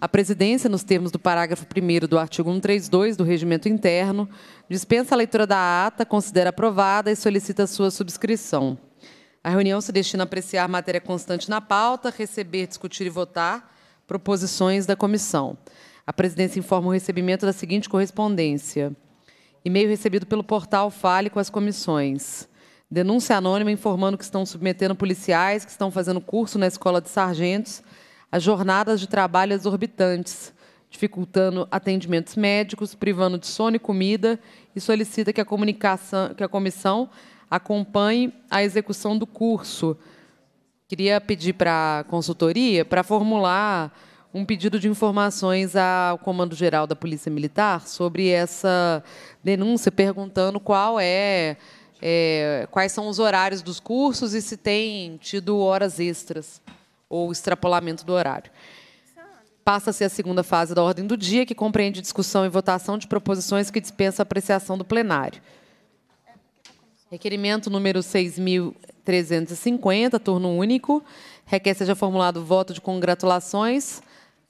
A presidência, nos termos do parágrafo 1 do artigo 132 do Regimento Interno, dispensa a leitura da ata, considera aprovada e solicita sua subscrição. A reunião se destina a apreciar matéria constante na pauta, receber, discutir e votar proposições da comissão. A presidência informa o recebimento da seguinte correspondência: e-mail recebido pelo portal Fale com as comissões. Denúncia anônima informando que estão submetendo policiais que estão fazendo curso na escola de sargentos as jornadas de trabalho exorbitantes, dificultando atendimentos médicos, privando de sono e comida, e solicita que a, comunicação, que a comissão acompanhe a execução do curso. Queria pedir para a consultoria para formular um pedido de informações ao Comando Geral da Polícia Militar sobre essa denúncia, perguntando qual é, é quais são os horários dos cursos e se tem tido horas extras ou extrapolamento do horário. Passa-se a segunda fase da ordem do dia, que compreende discussão e votação de proposições que dispensa apreciação do plenário. Requerimento número 6.350, turno único. Requer seja formulado voto de congratulações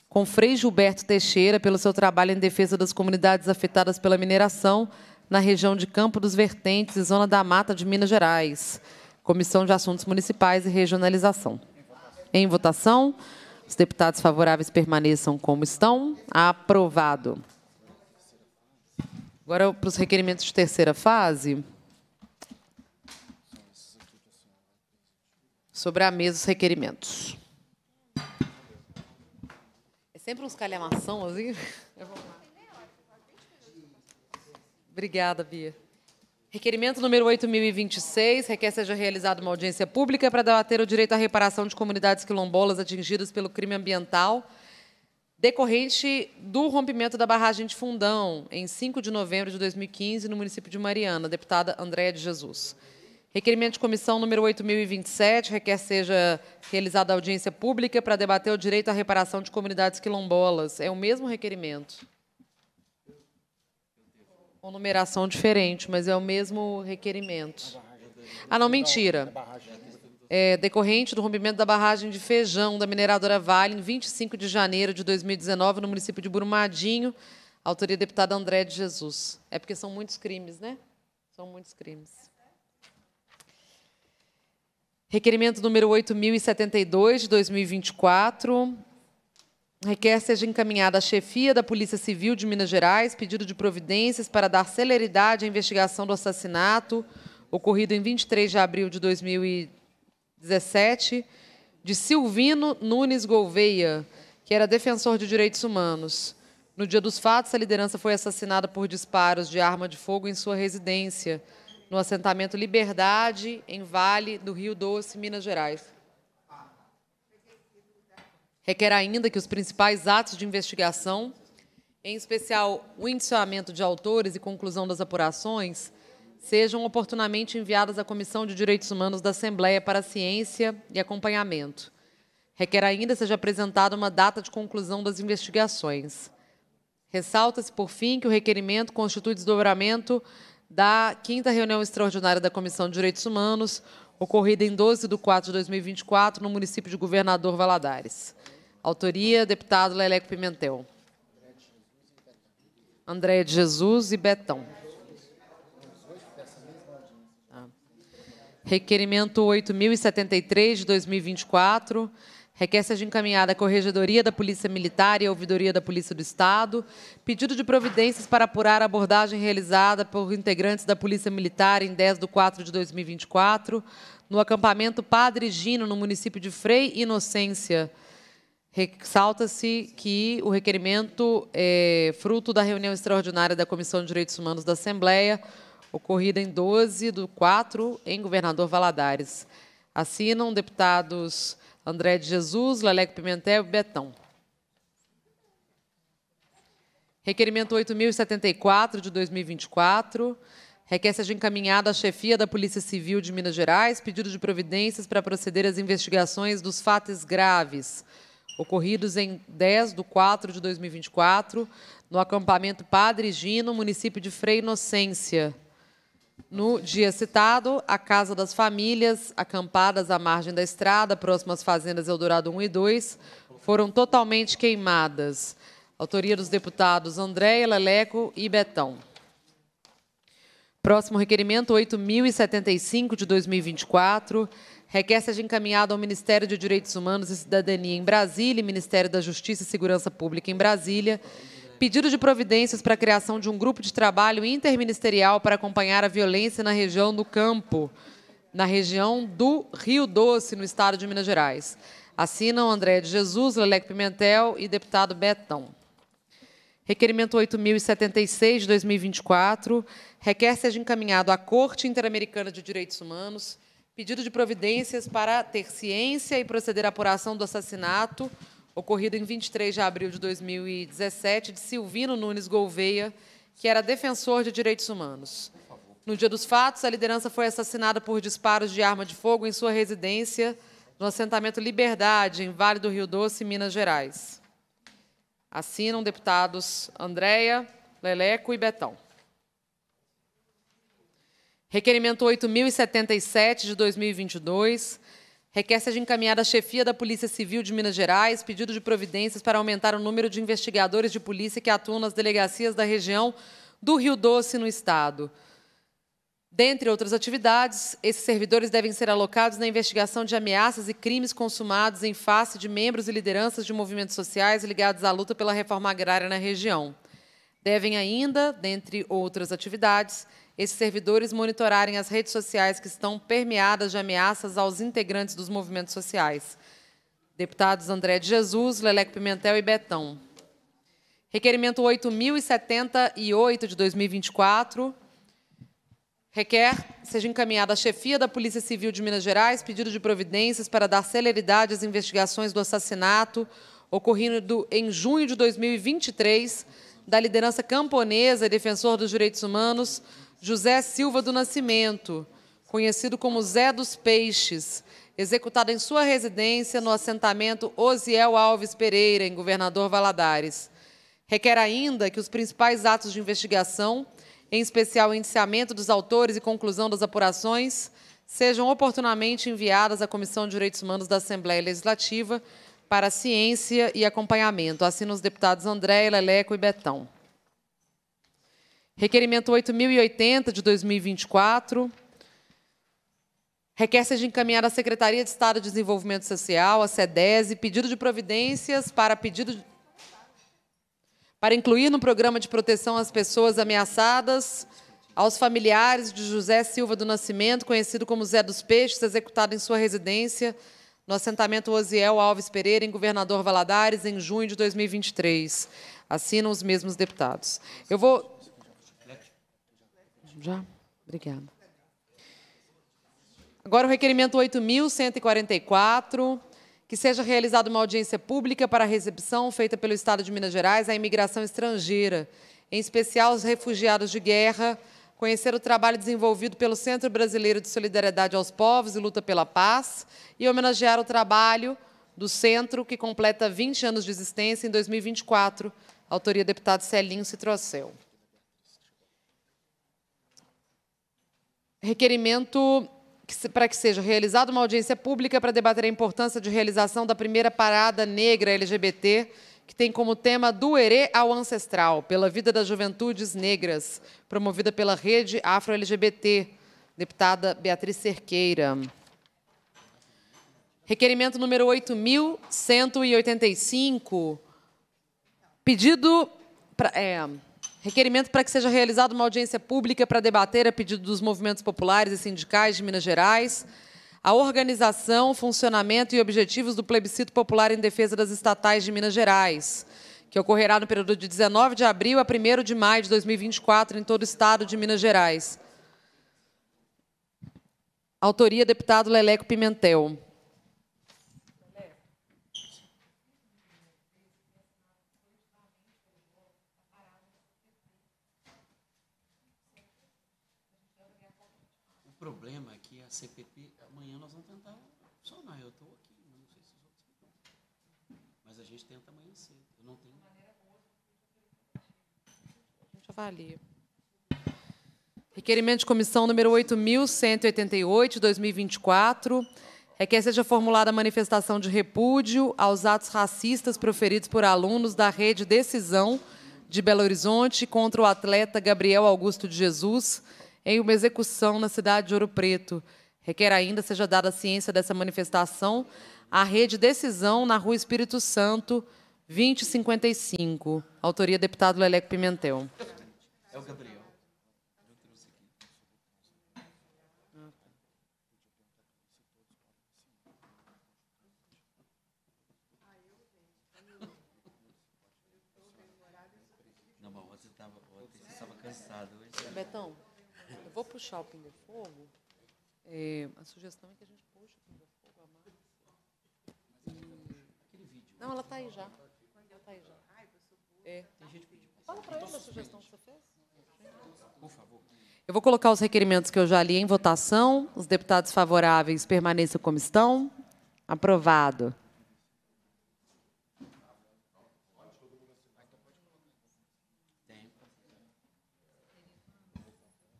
com Frei Gilberto Teixeira pelo seu trabalho em defesa das comunidades afetadas pela mineração na região de Campo dos Vertentes e Zona da Mata de Minas Gerais. Comissão de Assuntos Municipais e Regionalização. Em votação. Os deputados favoráveis permaneçam como estão. Aprovado. Agora, para os requerimentos de terceira fase. Sobre a mesa os requerimentos. É sempre uns calhamação, assim? Obrigada, Bia. Requerimento número 8.026, requer seja realizada uma audiência pública para debater o direito à reparação de comunidades quilombolas atingidas pelo crime ambiental decorrente do rompimento da barragem de Fundão, em 5 de novembro de 2015, no município de Mariana, deputada Andréa de Jesus. Requerimento de comissão número 8.027, requer seja realizada audiência pública para debater o direito à reparação de comunidades quilombolas. É o mesmo requerimento com numeração diferente, mas é o mesmo requerimento. Ah, não, mentira. É, decorrente do rompimento da barragem de Feijão, da mineradora Vale, em 25 de janeiro de 2019, no município de Brumadinho, autoria deputada André de Jesus. É porque são muitos crimes, né? São muitos crimes. Requerimento número 8.072, de 2024, Requer seja encaminhada à chefia da Polícia Civil de Minas Gerais pedido de providências para dar celeridade à investigação do assassinato ocorrido em 23 de abril de 2017 de Silvino Nunes Gouveia, que era defensor de direitos humanos. No dia dos fatos, a liderança foi assassinada por disparos de arma de fogo em sua residência, no assentamento Liberdade, em Vale do Rio Doce, Minas Gerais. Requer ainda que os principais atos de investigação, em especial o indiciamento de autores e conclusão das apurações, sejam oportunamente enviadas à Comissão de Direitos Humanos da Assembleia para ciência e acompanhamento. Requer ainda seja apresentada uma data de conclusão das investigações. Ressalta-se, por fim, que o requerimento constitui desdobramento da quinta reunião extraordinária da Comissão de Direitos Humanos, ocorrida em 12 de 4 de 2024, no município de Governador Valadares. Autoria, deputado Leleco Pimentel. André de Jesus e Betão. Tá. Requerimento 8.073, de 2024, requer seja encaminhada à Corregedoria da Polícia Militar e à Ouvidoria da Polícia do Estado, pedido de providências para apurar a abordagem realizada por integrantes da Polícia Militar em 10 de 4 de 2024, no acampamento Padre Gino, no município de Frei Inocência, Ressalta-se que o requerimento é fruto da reunião extraordinária da Comissão de Direitos Humanos da Assembleia, ocorrida em 12 de 4, em Governador Valadares. Assinam deputados André de Jesus, Leleco Pimentel e Betão. Requerimento 8.074, de 2024, requer seja encaminhada à chefia da Polícia Civil de Minas Gerais pedido de providências para proceder às investigações dos fatos graves ocorridos em 10 de 4 de 2024, no acampamento Padre Gino, município de Frei Inocência. No dia citado, a Casa das Famílias, acampadas à margem da estrada, próximas fazendas Eldorado 1 e 2, foram totalmente queimadas. Autoria dos deputados André, Leleco e Betão. Próximo requerimento, 8.075 de 2024 requer seja encaminhado ao Ministério de Direitos Humanos e Cidadania em Brasília e Ministério da Justiça e Segurança Pública em Brasília pedido de providências para a criação de um grupo de trabalho interministerial para acompanhar a violência na região do campo, na região do Rio Doce, no estado de Minas Gerais. Assinam André de Jesus, Lelec Pimentel e deputado Betão. Requerimento 8076 de 2024 requer seja encaminhado à Corte Interamericana de Direitos Humanos pedido de providências para ter ciência e proceder à apuração do assassinato ocorrido em 23 de abril de 2017 de Silvino Nunes Gouveia, que era defensor de direitos humanos. No dia dos fatos, a liderança foi assassinada por disparos de arma de fogo em sua residência no assentamento Liberdade, em Vale do Rio Doce, Minas Gerais. Assinam deputados Andréia, Leleco e Betão. Requerimento 8.077 de 2022 requer seja encaminhada à chefia da Polícia Civil de Minas Gerais pedido de providências para aumentar o número de investigadores de polícia que atuam nas delegacias da região do Rio Doce no Estado. Dentre outras atividades, esses servidores devem ser alocados na investigação de ameaças e crimes consumados em face de membros e lideranças de movimentos sociais ligados à luta pela reforma agrária na região. Devem ainda, dentre outras atividades, esses servidores monitorarem as redes sociais que estão permeadas de ameaças aos integrantes dos movimentos sociais. Deputados André de Jesus, Leleco Pimentel e Betão. Requerimento 8.078 de 2024 requer seja encaminhada à chefia da Polícia Civil de Minas Gerais pedido de providências para dar celeridade às investigações do assassinato ocorrido em junho de 2023 da liderança camponesa e defensor dos direitos humanos José Silva do Nascimento, conhecido como Zé dos Peixes, executado em sua residência no assentamento Osiel Alves Pereira, em Governador Valadares. Requer ainda que os principais atos de investigação, em especial o indiciamento dos autores e conclusão das apurações, sejam oportunamente enviadas à Comissão de Direitos Humanos da Assembleia Legislativa para ciência e acompanhamento. Assinam os deputados André, Leleco e Betão. Requerimento 8080 de 2024 requer seja encaminhada à Secretaria de Estado de Desenvolvimento Social, a SEDESI, pedido de providências para pedido de... para incluir no programa de proteção às pessoas ameaçadas aos familiares de José Silva do Nascimento, conhecido como Zé dos Peixes, executado em sua residência no assentamento Osiel Alves Pereira, em Governador Valadares, em junho de 2023. Assinam os mesmos deputados. Eu vou já? Obrigada. Agora o requerimento 8.144, que seja realizada uma audiência pública para a recepção feita pelo Estado de Minas Gerais à imigração estrangeira, em especial os refugiados de guerra, conhecer o trabalho desenvolvido pelo Centro Brasileiro de Solidariedade aos Povos e Luta pela Paz e homenagear o trabalho do centro, que completa 20 anos de existência em 2024, autoria deputado Celinho Citrocel. requerimento para que seja realizada uma audiência pública para debater a importância de realização da primeira parada negra LGBT, que tem como tema Do Herê ao Ancestral, pela vida das juventudes negras, promovida pela Rede Afro-LGBT, deputada Beatriz Cerqueira. Requerimento número 8.185, pedido... é, Requerimento para que seja realizada uma audiência pública para debater, a pedido dos movimentos populares e sindicais de Minas Gerais, a organização, funcionamento e objetivos do plebiscito popular em defesa das estatais de Minas Gerais, que ocorrerá no período de 19 de abril a 1 de maio de 2024 em todo o estado de Minas Gerais. Autoria, deputado Leleco Pimentel. Requerimento de comissão número 8.188, 2024. Requer seja formulada manifestação de repúdio aos atos racistas proferidos por alunos da Rede Decisão de Belo Horizonte contra o atleta Gabriel Augusto de Jesus em uma execução na cidade de Ouro Preto. Requer ainda seja dada ciência dessa manifestação à Rede Decisão na Rua Espírito Santo, 2055. Autoria, deputado Leleco Pimentel. É o Gabriel. Não, mas ontem estava estava cansado. Hoje... Betão, eu vou puxar o pinga fogo. É, a sugestão é que a gente puxe o pinga fogo a mais. E... Não, ela está aí já. Ela está aí já. É. Fala para ela a sugestão que você fez. Por favor. Eu vou colocar os requerimentos que eu já li em votação. Os deputados favoráveis permaneçam como estão. Aprovado.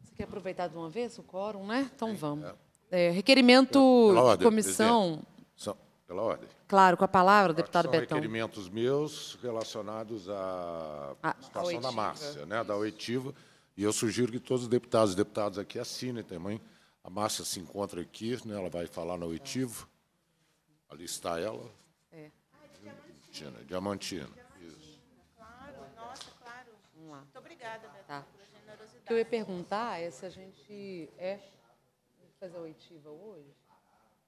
Você quer aproveitar de uma vez o quórum, né? Então vamos. É, requerimento pela de comissão. São, pela ordem. Claro, com a palavra, deputado São requerimentos meus relacionados à a, situação da Márcia, né, da oitiva e eu sugiro que todos os deputados e deputadas aqui assinem também. A Márcia se encontra aqui, né, ela vai falar no oitivo. Ali está ela. É. Diamantina. Diamantina. Isso. Claro, nossa, claro. Vamos lá. Muito obrigada, Beto, tá. pela generosidade. O que eu ia perguntar é se a gente é fazer a oitiva hoje.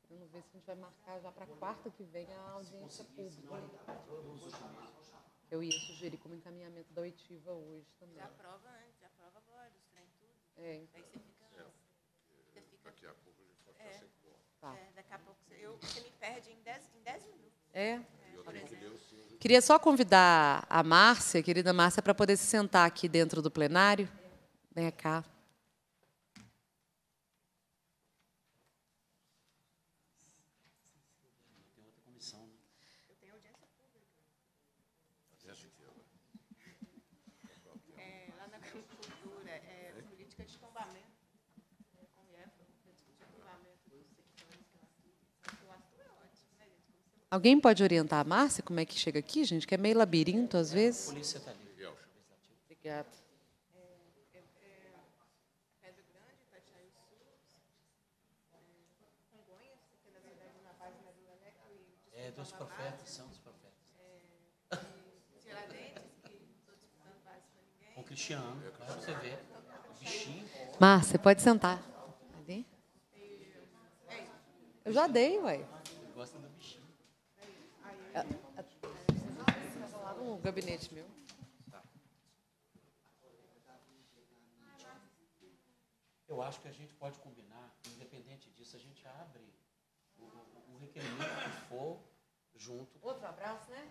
Vamos ver se a gente vai marcar já para quarta que vem a audiência pública. Eu ia sugerir como encaminhamento da oitiva hoje também. Já aprova, né? É. Aí você fica. É. Você fica... Daqui a pouco a gente pode é. estar sem tá. é, Daqui a pouco você, eu, você me perde em 10 em minutos. É. é Queria só convidar a Márcia, querida Márcia, para poder se sentar aqui dentro do plenário. Vem cá. Alguém pode orientar a Márcia como é que chega aqui, gente? Que é meio labirinto às é, vezes. A polícia está ali. Obrigada. É, dos profetas, são os profetas. É, Tiradentes, Com Cristiano, né, para você ver. Bichinho. Márcia, pode sentar. Ali. Eu já dei, ué. Gosta do um gabinete meu. Eu acho que a gente pode combinar, independente disso, a gente abre o, o requerimento que for junto. Outro abraço, né?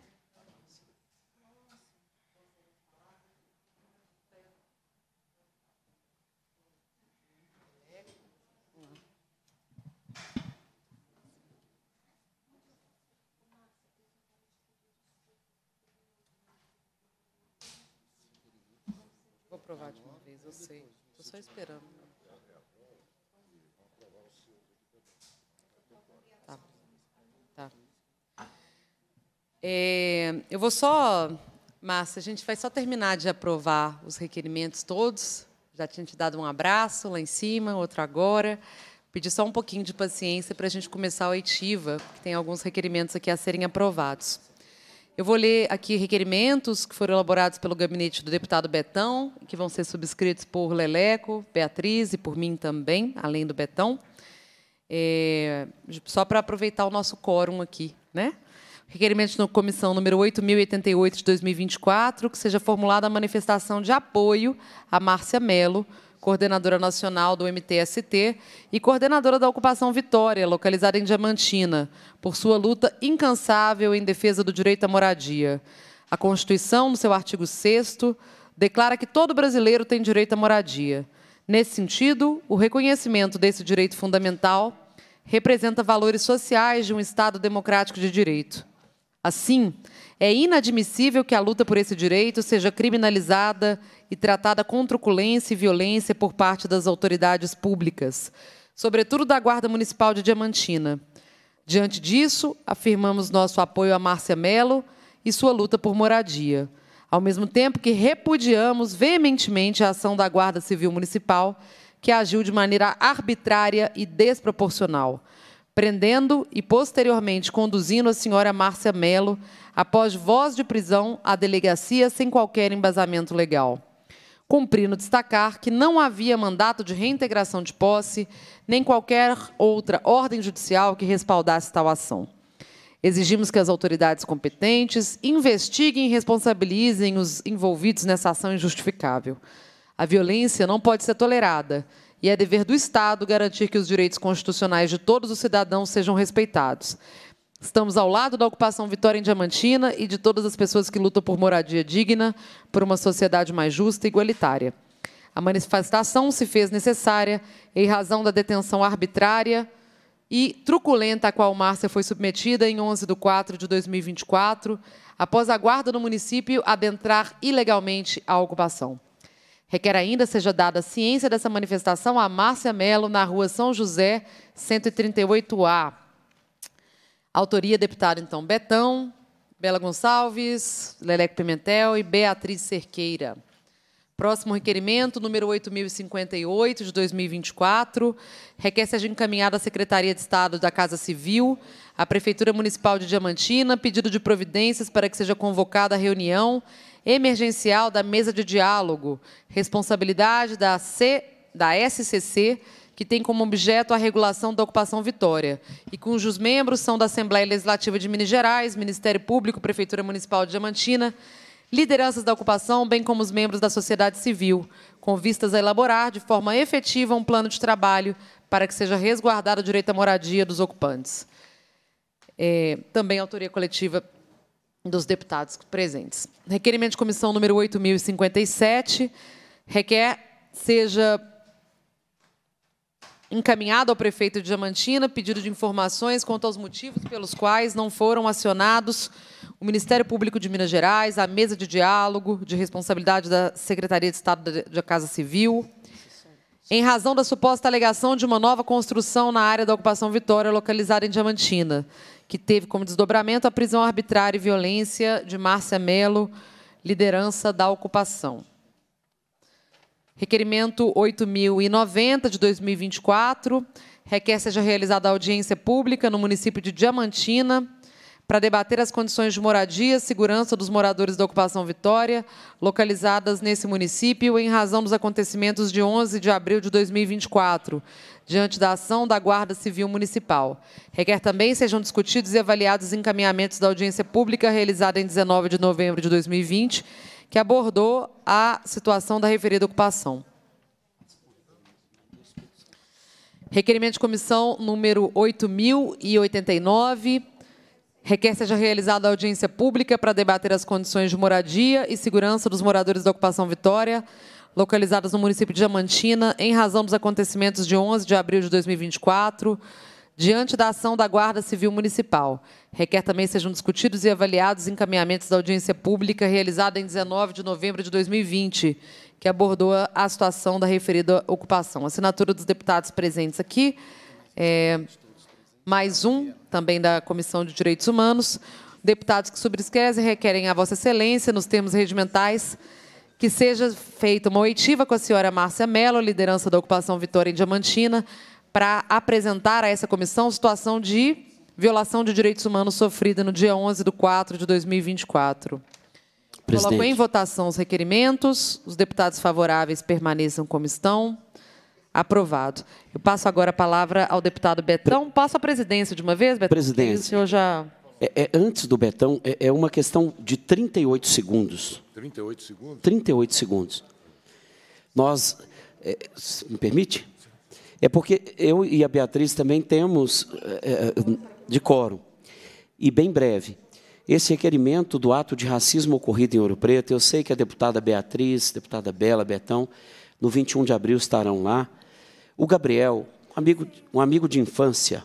aprovar de uma vez, eu sei. Estou só esperando. Tá. Tá. É, eu vou só, Márcia, a gente vai só terminar de aprovar os requerimentos todos. Já tinha te dado um abraço lá em cima, outro agora. Pedir só um pouquinho de paciência para a gente começar a oitiva, que tem alguns requerimentos aqui a serem aprovados. Eu vou ler aqui requerimentos que foram elaborados pelo gabinete do deputado Betão, que vão ser subscritos por Leleco, Beatriz e por mim também, além do Betão. É, só para aproveitar o nosso quórum aqui, né? Requerimento na comissão número 8088 de 2024, que seja formulada a manifestação de apoio a Márcia Mello coordenadora nacional do MTST e coordenadora da Ocupação Vitória, localizada em Diamantina, por sua luta incansável em defesa do direito à moradia. A Constituição, no seu artigo 6 declara que todo brasileiro tem direito à moradia. Nesse sentido, o reconhecimento desse direito fundamental representa valores sociais de um Estado democrático de direito. Assim, é inadmissível que a luta por esse direito seja criminalizada e tratada com truculência e violência por parte das autoridades públicas, sobretudo da Guarda Municipal de Diamantina. Diante disso, afirmamos nosso apoio a Márcia Mello e sua luta por moradia, ao mesmo tempo que repudiamos veementemente a ação da Guarda Civil Municipal, que agiu de maneira arbitrária e desproporcional, prendendo e posteriormente conduzindo a senhora Márcia Mello após voz de prisão à delegacia sem qualquer embasamento legal cumprindo destacar que não havia mandato de reintegração de posse, nem qualquer outra ordem judicial que respaldasse tal ação. Exigimos que as autoridades competentes investiguem e responsabilizem os envolvidos nessa ação injustificável. A violência não pode ser tolerada e é dever do Estado garantir que os direitos constitucionais de todos os cidadãos sejam respeitados. Estamos ao lado da ocupação Vitória em Diamantina e de todas as pessoas que lutam por moradia digna, por uma sociedade mais justa e igualitária. A manifestação se fez necessária em razão da detenção arbitrária e truculenta a qual Márcia foi submetida em 11 de 4 de 2024, após a guarda do município adentrar ilegalmente a ocupação. Requer ainda seja dada ciência dessa manifestação a Márcia Melo, na rua São José, 138A. Autoria, deputado, então, Betão, Bela Gonçalves, Leleco Pimentel e Beatriz Cerqueira. Próximo requerimento, número 8.058, de 2024, requer seja encaminhada à Secretaria de Estado da Casa Civil, à Prefeitura Municipal de Diamantina, pedido de providências para que seja convocada a reunião emergencial da mesa de diálogo, responsabilidade da, C, da SCC, que tem como objeto a regulação da ocupação Vitória, e cujos membros são da Assembleia Legislativa de Minas Gerais, Ministério Público, Prefeitura Municipal de Diamantina, lideranças da ocupação, bem como os membros da sociedade civil, com vistas a elaborar de forma efetiva um plano de trabalho para que seja resguardado o direito à moradia dos ocupantes. É, também autoria coletiva dos deputados presentes. Requerimento de comissão número 8.057 requer seja encaminhado ao prefeito de Diamantina pedido de informações quanto aos motivos pelos quais não foram acionados o Ministério Público de Minas Gerais, a mesa de diálogo de responsabilidade da Secretaria de Estado da Casa Civil, em razão da suposta alegação de uma nova construção na área da ocupação Vitória, localizada em Diamantina, que teve como desdobramento a prisão arbitrária e violência de Márcia Melo, liderança da ocupação. Requerimento 8090 de 2024 requer seja realizada audiência pública no município de Diamantina para debater as condições de moradia e segurança dos moradores da ocupação Vitória, localizadas nesse município em razão dos acontecimentos de 11 de abril de 2024, diante da ação da Guarda Civil Municipal. Requer também sejam discutidos e avaliados os encaminhamentos da audiência pública realizada em 19 de novembro de 2020 que abordou a situação da referida ocupação. Requerimento de comissão número 8089. Requer seja realizada audiência pública para debater as condições de moradia e segurança dos moradores da ocupação Vitória, localizadas no município de Diamantina, em razão dos acontecimentos de 11 de abril de 2024, diante da ação da Guarda Civil Municipal. Requer também sejam discutidos e avaliados encaminhamentos da audiência pública realizada em 19 de novembro de 2020, que abordou a situação da referida ocupação. Assinatura dos deputados presentes aqui, é, mais um, também da Comissão de Direitos Humanos. Deputados que subscrevem requerem a Vossa Excelência, nos termos regimentais, que seja feita uma oitiva com a senhora Márcia Mello, liderança da ocupação Vitória em Diamantina, para apresentar a essa comissão situação de violação de direitos humanos sofrida no dia 11 de 4 de 2024. Presidente. Coloco em votação os requerimentos. Os deputados favoráveis permaneçam como estão. Aprovado. Eu passo agora a palavra ao deputado Betão. Passo a presidência de uma vez, Betão? Presidente. O senhor já... É, é, antes do Betão, é, é, uma questão de 38 segundos. 38 segundos? 38 segundos. Nós, é, me permite? É porque eu e a Beatriz também temos é, de coro, e bem breve. Esse requerimento do ato de racismo ocorrido em Ouro Preto, eu sei que a deputada Beatriz, deputada Bela, Betão, no 21 de abril estarão lá. O Gabriel, um amigo, um amigo de infância,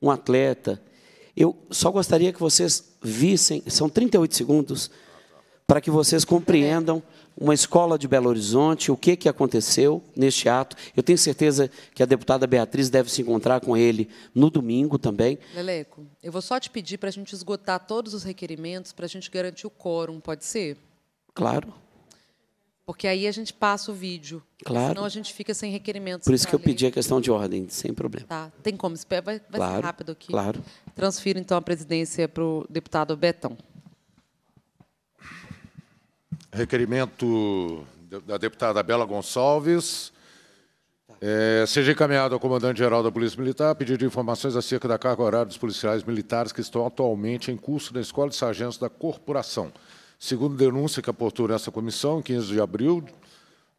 um atleta. Eu só gostaria que vocês vissem, são 38 segundos, para que vocês compreendam uma escola de Belo Horizonte, o que, que aconteceu neste ato. Eu tenho certeza que a deputada Beatriz deve se encontrar com ele no domingo também. Leleco, eu vou só te pedir para a gente esgotar todos os requerimentos, para a gente garantir o quórum, pode ser? Claro. Porque aí a gente passa o vídeo. Claro. Senão a gente fica sem requerimentos. Por isso que eu ler. pedi a questão de ordem, sem problema. Tá, tem como. Vai, vai claro, ser rápido aqui. Claro. Transfiro, então, a presidência para o deputado Betão requerimento da deputada Bela Gonçalves, é, seja encaminhado ao comandante-geral da Polícia Militar pedido de informações acerca da carga horária dos policiais militares que estão atualmente em curso na Escola de Sargentos da Corporação. Segundo denúncia que aportou nessa comissão, em 15 de abril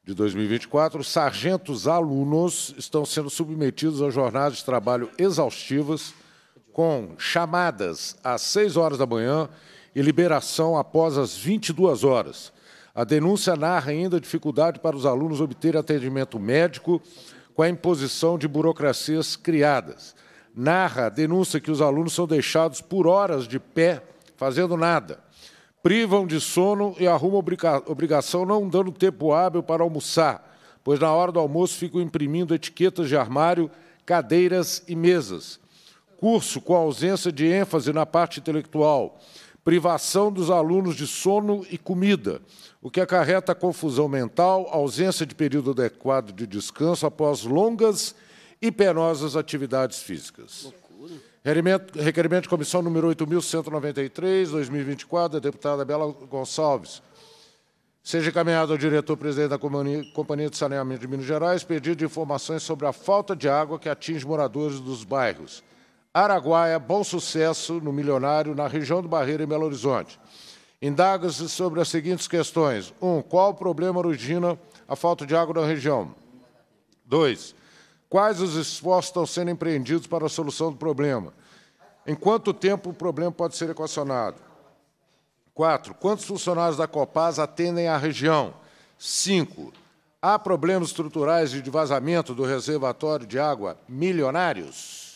de 2024, sargentos alunos estão sendo submetidos a jornadas de trabalho exaustivas com chamadas às 6 horas da manhã e liberação após as 22 horas a denúncia narra ainda dificuldade para os alunos obter atendimento médico com a imposição de burocracias criadas. Narra a denúncia que os alunos são deixados por horas de pé, fazendo nada. Privam de sono e arrumam obrigação não dando tempo hábil para almoçar, pois na hora do almoço ficam imprimindo etiquetas de armário, cadeiras e mesas. Curso com ausência de ênfase na parte intelectual privação dos alunos de sono e comida, o que acarreta confusão mental, ausência de período adequado de descanso após longas e penosas atividades físicas. Requerimento, requerimento de comissão número 8.193, 2024, da deputada Bela Gonçalves. Seja encaminhado ao diretor-presidente da Companhia de Saneamento de Minas Gerais pedido de informações sobre a falta de água que atinge moradores dos bairros. Araguaia, Bom Sucesso, no Milionário, na região do Barreiro, em Belo Horizonte. Indaga-se sobre as seguintes questões. 1. Um, qual o problema origina a falta de água na região? 2. Quais os esforços estão sendo empreendidos para a solução do problema? Em quanto tempo o problema pode ser equacionado? 4. Quantos funcionários da Copasa atendem à região? 5. Há problemas estruturais de vazamento do reservatório de água milionários?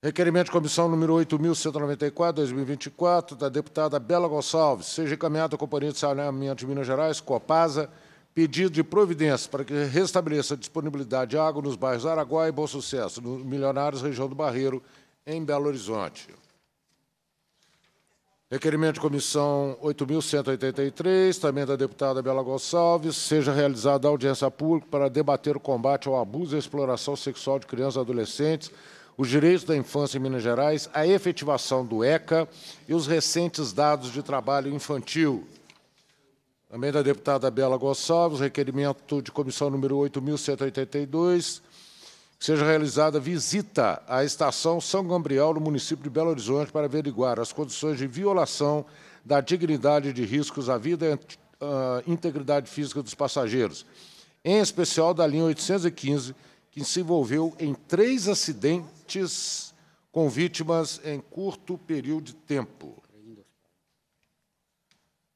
Requerimento de comissão número 8.194, 2024, da deputada Bela Gonçalves, seja encaminhado à Companhia de Saneamento de Minas Gerais, Copasa, pedido de providência para que restabeleça a disponibilidade de água nos bairros Araguá e Bom Sucesso, no Milionários, região do Barreiro, em Belo Horizonte. Requerimento de comissão 8.183, também da deputada Bela Gonçalves, seja realizada audiência pública para debater o combate ao abuso e exploração sexual de crianças e adolescentes os direitos da infância em Minas Gerais, a efetivação do ECA e os recentes dados de trabalho infantil. Também da deputada Bela Gonçalves, requerimento de comissão número 8.182, que seja realizada visita à Estação São Gabriel, no município de Belo Horizonte, para averiguar as condições de violação da dignidade de riscos à vida e à integridade física dos passageiros, em especial da linha 815, que se envolveu em três acidentes com vítimas em curto período de tempo.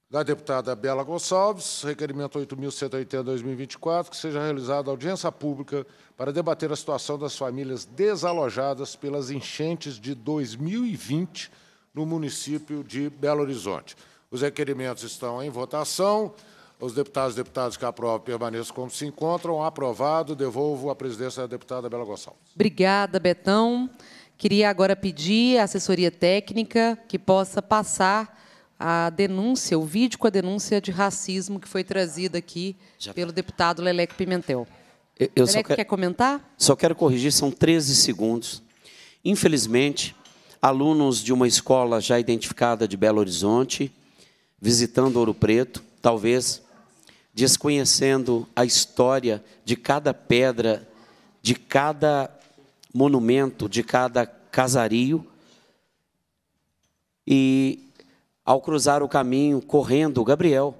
Da deputada Bela Gonçalves, requerimento 8.180-2024, que seja realizada audiência pública para debater a situação das famílias desalojadas pelas enchentes de 2020 no município de Belo Horizonte. Os requerimentos estão em votação. Os deputados e deputadas que aprovam permaneçam como se encontram. Aprovado. Devolvo a presidência da deputada Bela Gonçalves. Obrigada, Betão. Queria agora pedir à assessoria técnica que possa passar a denúncia, o vídeo com a denúncia de racismo que foi trazida aqui Já tá. pelo deputado Leleco Pimentel. Eu, eu Leleco, quer, quer comentar? Só quero corrigir, são 13 segundos. Infelizmente, alunos de uma escola já identificada de Belo Horizonte, visitando Ouro Preto, talvez desconhecendo a história de cada pedra, de cada monumento, de cada casario. E ao cruzar o caminho, correndo, Gabriel,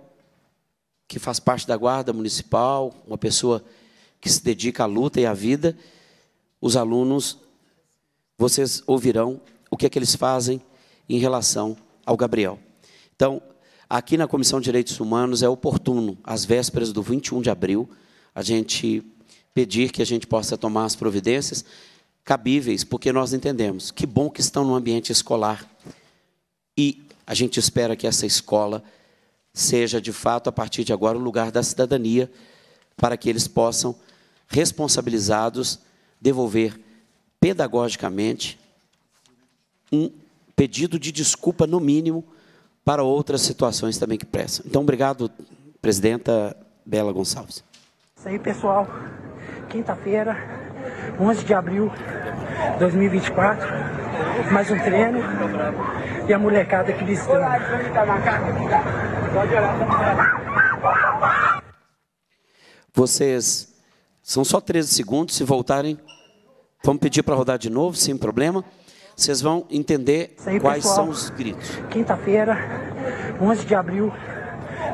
que faz parte da guarda municipal, uma pessoa que se dedica à luta e à vida, os alunos, vocês ouvirão o que é que eles fazem em relação ao Gabriel. Então, Aqui na Comissão de Direitos Humanos é oportuno, às vésperas do 21 de abril, a gente pedir que a gente possa tomar as providências cabíveis, porque nós entendemos que bom que estão no ambiente escolar. E a gente espera que essa escola seja, de fato, a partir de agora, o lugar da cidadania, para que eles possam, responsabilizados, devolver pedagogicamente um pedido de desculpa, no mínimo, para outras situações também que prestam. Então, obrigado, presidenta Bela Gonçalves. Isso aí, pessoal. Quinta-feira, 11 de abril de 2024. Mais um treino. E a molecada aqui listando. Vocês são só 13 segundos. Se voltarem, vamos pedir para rodar de novo, sem problema vocês vão entender aí, quais pessoal. são os gritos. Quinta-feira, 11 de abril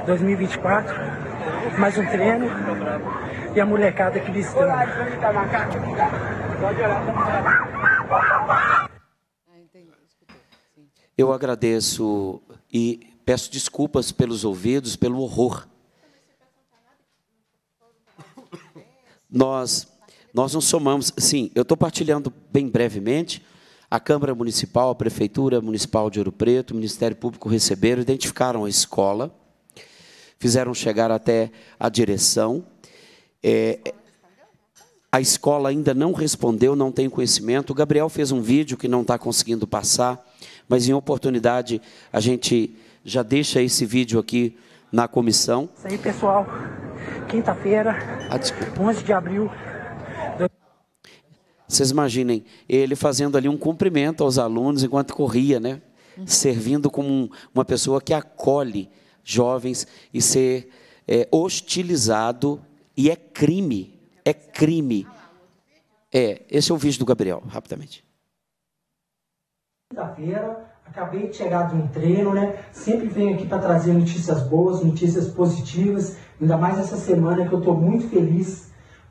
de 2024, mais um treino e a molecada que listando. Eu agradeço e peço desculpas pelos ouvidos, pelo horror. Nós, nós não somamos. Sim, eu estou partilhando bem brevemente a Câmara Municipal, a Prefeitura Municipal de Ouro Preto, o Ministério Público receberam, identificaram a escola, fizeram chegar até a direção. É, a escola ainda não respondeu, não tem conhecimento. O Gabriel fez um vídeo que não está conseguindo passar, mas em oportunidade a gente já deixa esse vídeo aqui na comissão. Isso aí, pessoal. Quinta-feira, ah, 11 de abril, vocês imaginem, ele fazendo ali um cumprimento aos alunos enquanto corria, né? Uhum. Servindo como um, uma pessoa que acolhe jovens e ser é, hostilizado, e é crime, é crime. É, esse é o vídeo do Gabriel, rapidamente. Quinta-feira, acabei de chegar de um treino, né? Sempre venho aqui para trazer notícias boas, notícias positivas, ainda mais essa semana que eu estou muito feliz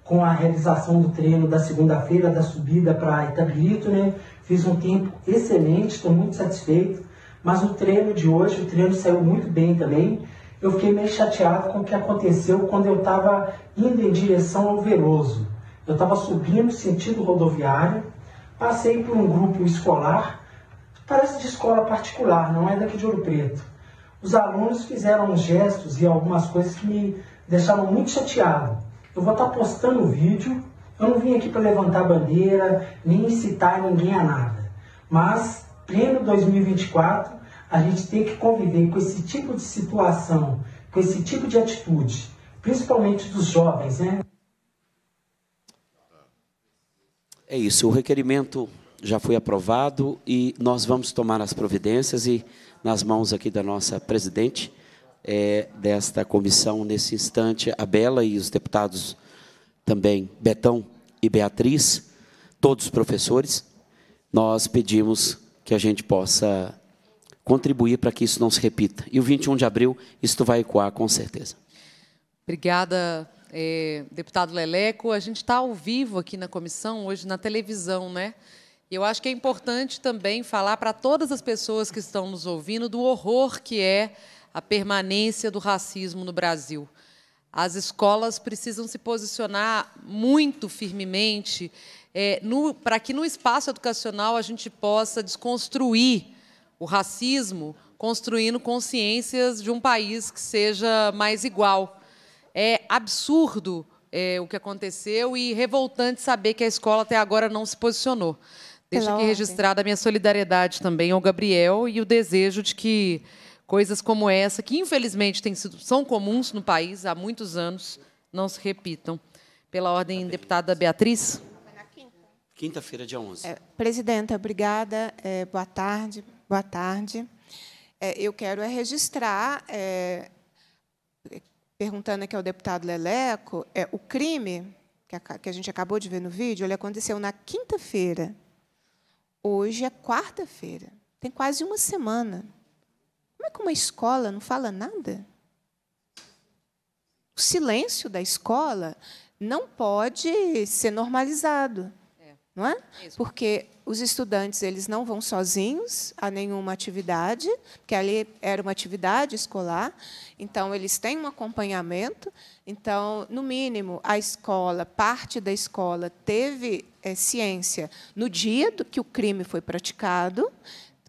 com a realização do treino da segunda-feira da subida para Itabirito, né? Fiz um tempo excelente, estou muito satisfeito. Mas o treino de hoje, o treino saiu muito bem também. Eu fiquei meio chateado com o que aconteceu quando eu estava indo em direção ao Veloso. Eu estava subindo sentido rodoviário, passei por um grupo escolar, parece de escola particular, não é daqui de Ouro Preto. Os alunos fizeram uns gestos e algumas coisas que me deixaram muito chateado. Eu vou estar postando o vídeo. Eu não vim aqui para levantar bandeira, nem incitar ninguém a nada. Mas, pleno 2024, a gente tem que conviver com esse tipo de situação, com esse tipo de atitude, principalmente dos jovens, né? É isso, o requerimento já foi aprovado e nós vamos tomar as providências e nas mãos aqui da nossa presidente, é, desta comissão nesse instante, a Bela e os deputados também, Betão e Beatriz, todos os professores, nós pedimos que a gente possa contribuir para que isso não se repita. E o 21 de abril, isso vai ecoar com certeza. Obrigada, é, deputado Leleco. A gente está ao vivo aqui na comissão, hoje na televisão, né? E eu acho que é importante também falar para todas as pessoas que estão nos ouvindo do horror que é a permanência do racismo no Brasil. As escolas precisam se posicionar muito firmemente é, para que no espaço educacional a gente possa desconstruir o racismo, construindo consciências de um país que seja mais igual. É absurdo é, o que aconteceu e revoltante saber que a escola até agora não se posicionou. Deixo aqui registrada a minha solidariedade também ao Gabriel e o desejo de que coisas como essa, que infelizmente têm sido, são comuns no país há muitos anos, não se repitam. Pela ordem, deputada Beatriz. Quinta-feira, dia 11. É, presidenta, obrigada. É, boa tarde. Boa tarde. É, eu quero é registrar, é, perguntando aqui ao deputado Leleco, é, o crime que a, que a gente acabou de ver no vídeo, ele aconteceu na quinta-feira. Hoje é quarta-feira. Tem quase uma semana. Como é que uma escola não fala nada? O silêncio da escola não pode ser normalizado, é. não é? Isso. Porque os estudantes eles não vão sozinhos a nenhuma atividade, porque ali era uma atividade escolar, então eles têm um acompanhamento. Então, no mínimo, a escola, parte da escola teve é, ciência no dia do que o crime foi praticado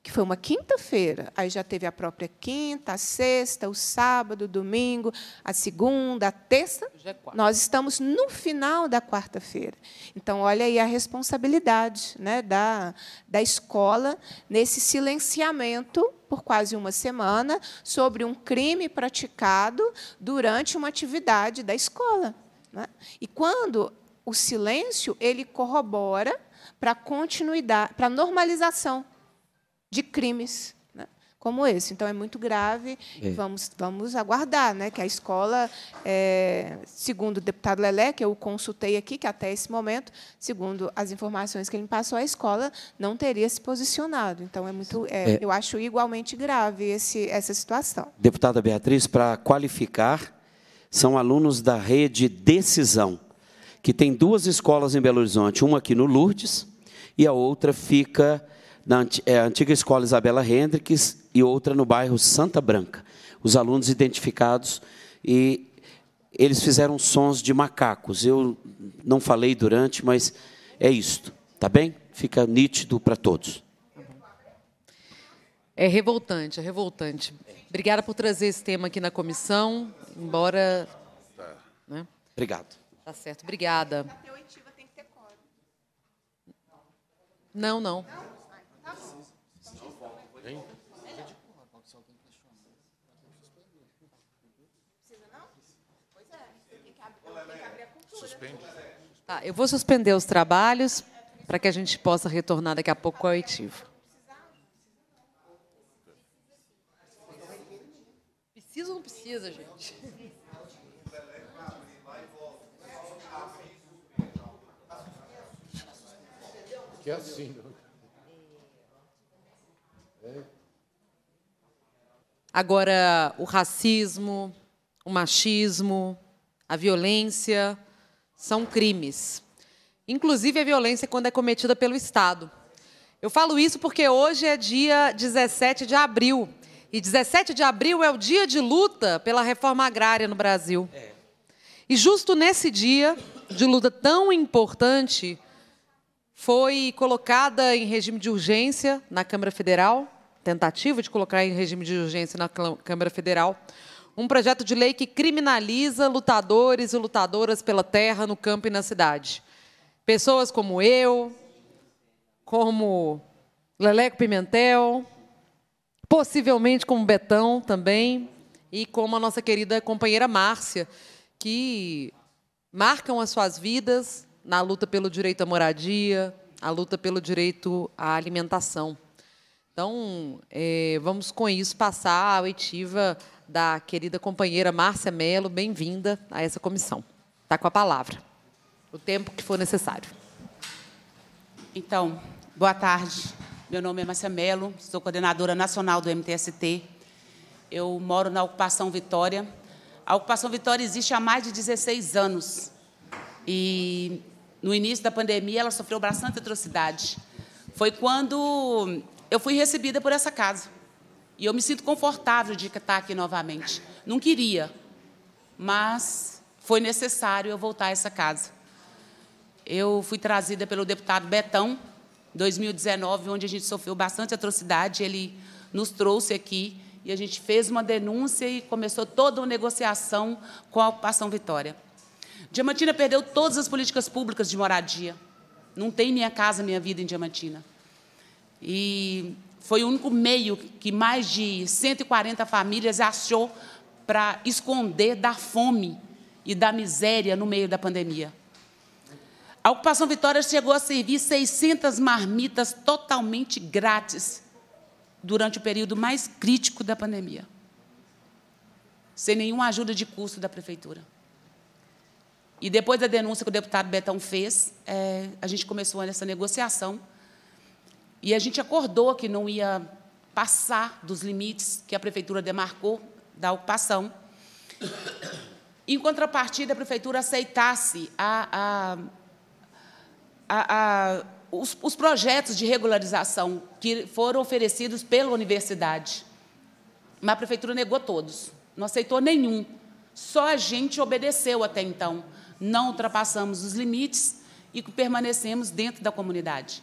que foi uma quinta-feira. Aí já teve a própria quinta, a sexta, o sábado, o domingo, a segunda, a terça. É Nós estamos no final da quarta-feira. Então, olha aí a responsabilidade né, da, da escola nesse silenciamento por quase uma semana sobre um crime praticado durante uma atividade da escola. Né? E quando o silêncio ele corrobora para a continuidade, para a normalização de crimes né, como esse. Então, é muito grave é. vamos, vamos aguardar né, que a escola, é, segundo o deputado Lelé, que eu consultei aqui, que até esse momento, segundo as informações que ele me passou, a escola não teria se posicionado. Então, é muito, é, é. eu acho igualmente grave esse, essa situação. Deputada Beatriz, para qualificar, são alunos da rede Decisão, que tem duas escolas em Belo Horizonte, uma aqui no Lourdes e a outra fica na é, antiga escola Isabela Hendricks e outra no bairro Santa Branca. Os alunos identificados e eles fizeram sons de macacos. Eu não falei durante, mas é isto, tá bem? Fica nítido para todos. É revoltante, é revoltante. Obrigada por trazer esse tema aqui na comissão, embora. Né? Obrigado. Tá certo, obrigada. Não, não. Tá, eu vou suspender os trabalhos para que a gente possa retornar daqui a pouco ao oitivo. Precisa ou não precisa, gente? Que assim, é assim. Agora, o racismo, o machismo, a violência são crimes. Inclusive a violência quando é cometida pelo Estado. Eu falo isso porque hoje é dia 17 de abril. E 17 de abril é o dia de luta pela reforma agrária no Brasil. É. E justo nesse dia de luta tão importante, foi colocada em regime de urgência na Câmara Federal tentativa de colocar em regime de urgência na Câmara Federal um projeto de lei que criminaliza lutadores e lutadoras pela terra, no campo e na cidade. Pessoas como eu, como Leleco Pimentel, possivelmente como Betão também, e como a nossa querida companheira Márcia, que marcam as suas vidas na luta pelo direito à moradia, a luta pelo direito à alimentação. Então, é, vamos com isso passar a oitiva da querida companheira Márcia Mello. Bem-vinda a essa comissão. Está com a palavra, o tempo que for necessário. Então, boa tarde. Meu nome é Márcia Mello, sou coordenadora nacional do MTST. Eu moro na Ocupação Vitória. A Ocupação Vitória existe há mais de 16 anos. E no início da pandemia ela sofreu bastante atrocidade. Foi quando eu fui recebida por essa casa. E eu me sinto confortável de estar aqui novamente. Não queria, mas foi necessário eu voltar a essa casa. Eu fui trazida pelo deputado Betão, 2019, onde a gente sofreu bastante atrocidade. Ele nos trouxe aqui e a gente fez uma denúncia e começou toda uma negociação com a Ocupação Vitória. Diamantina perdeu todas as políticas públicas de moradia. Não tem minha casa, minha vida em Diamantina. E foi o único meio que mais de 140 famílias achou para esconder da fome e da miséria no meio da pandemia. A Ocupação Vitória chegou a servir 600 marmitas totalmente grátis durante o período mais crítico da pandemia, sem nenhuma ajuda de custo da prefeitura. E depois da denúncia que o deputado Betão fez, é, a gente começou essa negociação e a gente acordou que não ia passar dos limites que a prefeitura demarcou da ocupação. Em contrapartida, a prefeitura aceitasse a, a, a, os, os projetos de regularização que foram oferecidos pela universidade. Mas a prefeitura negou todos, não aceitou nenhum. Só a gente obedeceu até então. Não ultrapassamos os limites e permanecemos dentro da comunidade.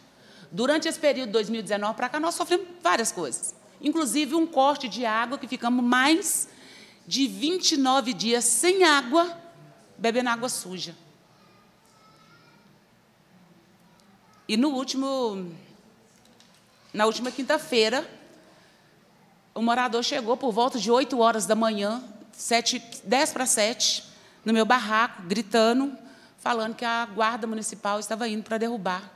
Durante esse período de 2019 para cá, nós sofremos várias coisas, inclusive um corte de água que ficamos mais de 29 dias sem água, bebendo água suja. E no último, na última quinta-feira, o morador chegou por volta de 8 horas da manhã, 7, 10 para 7, no meu barraco, gritando, falando que a guarda municipal estava indo para derrubar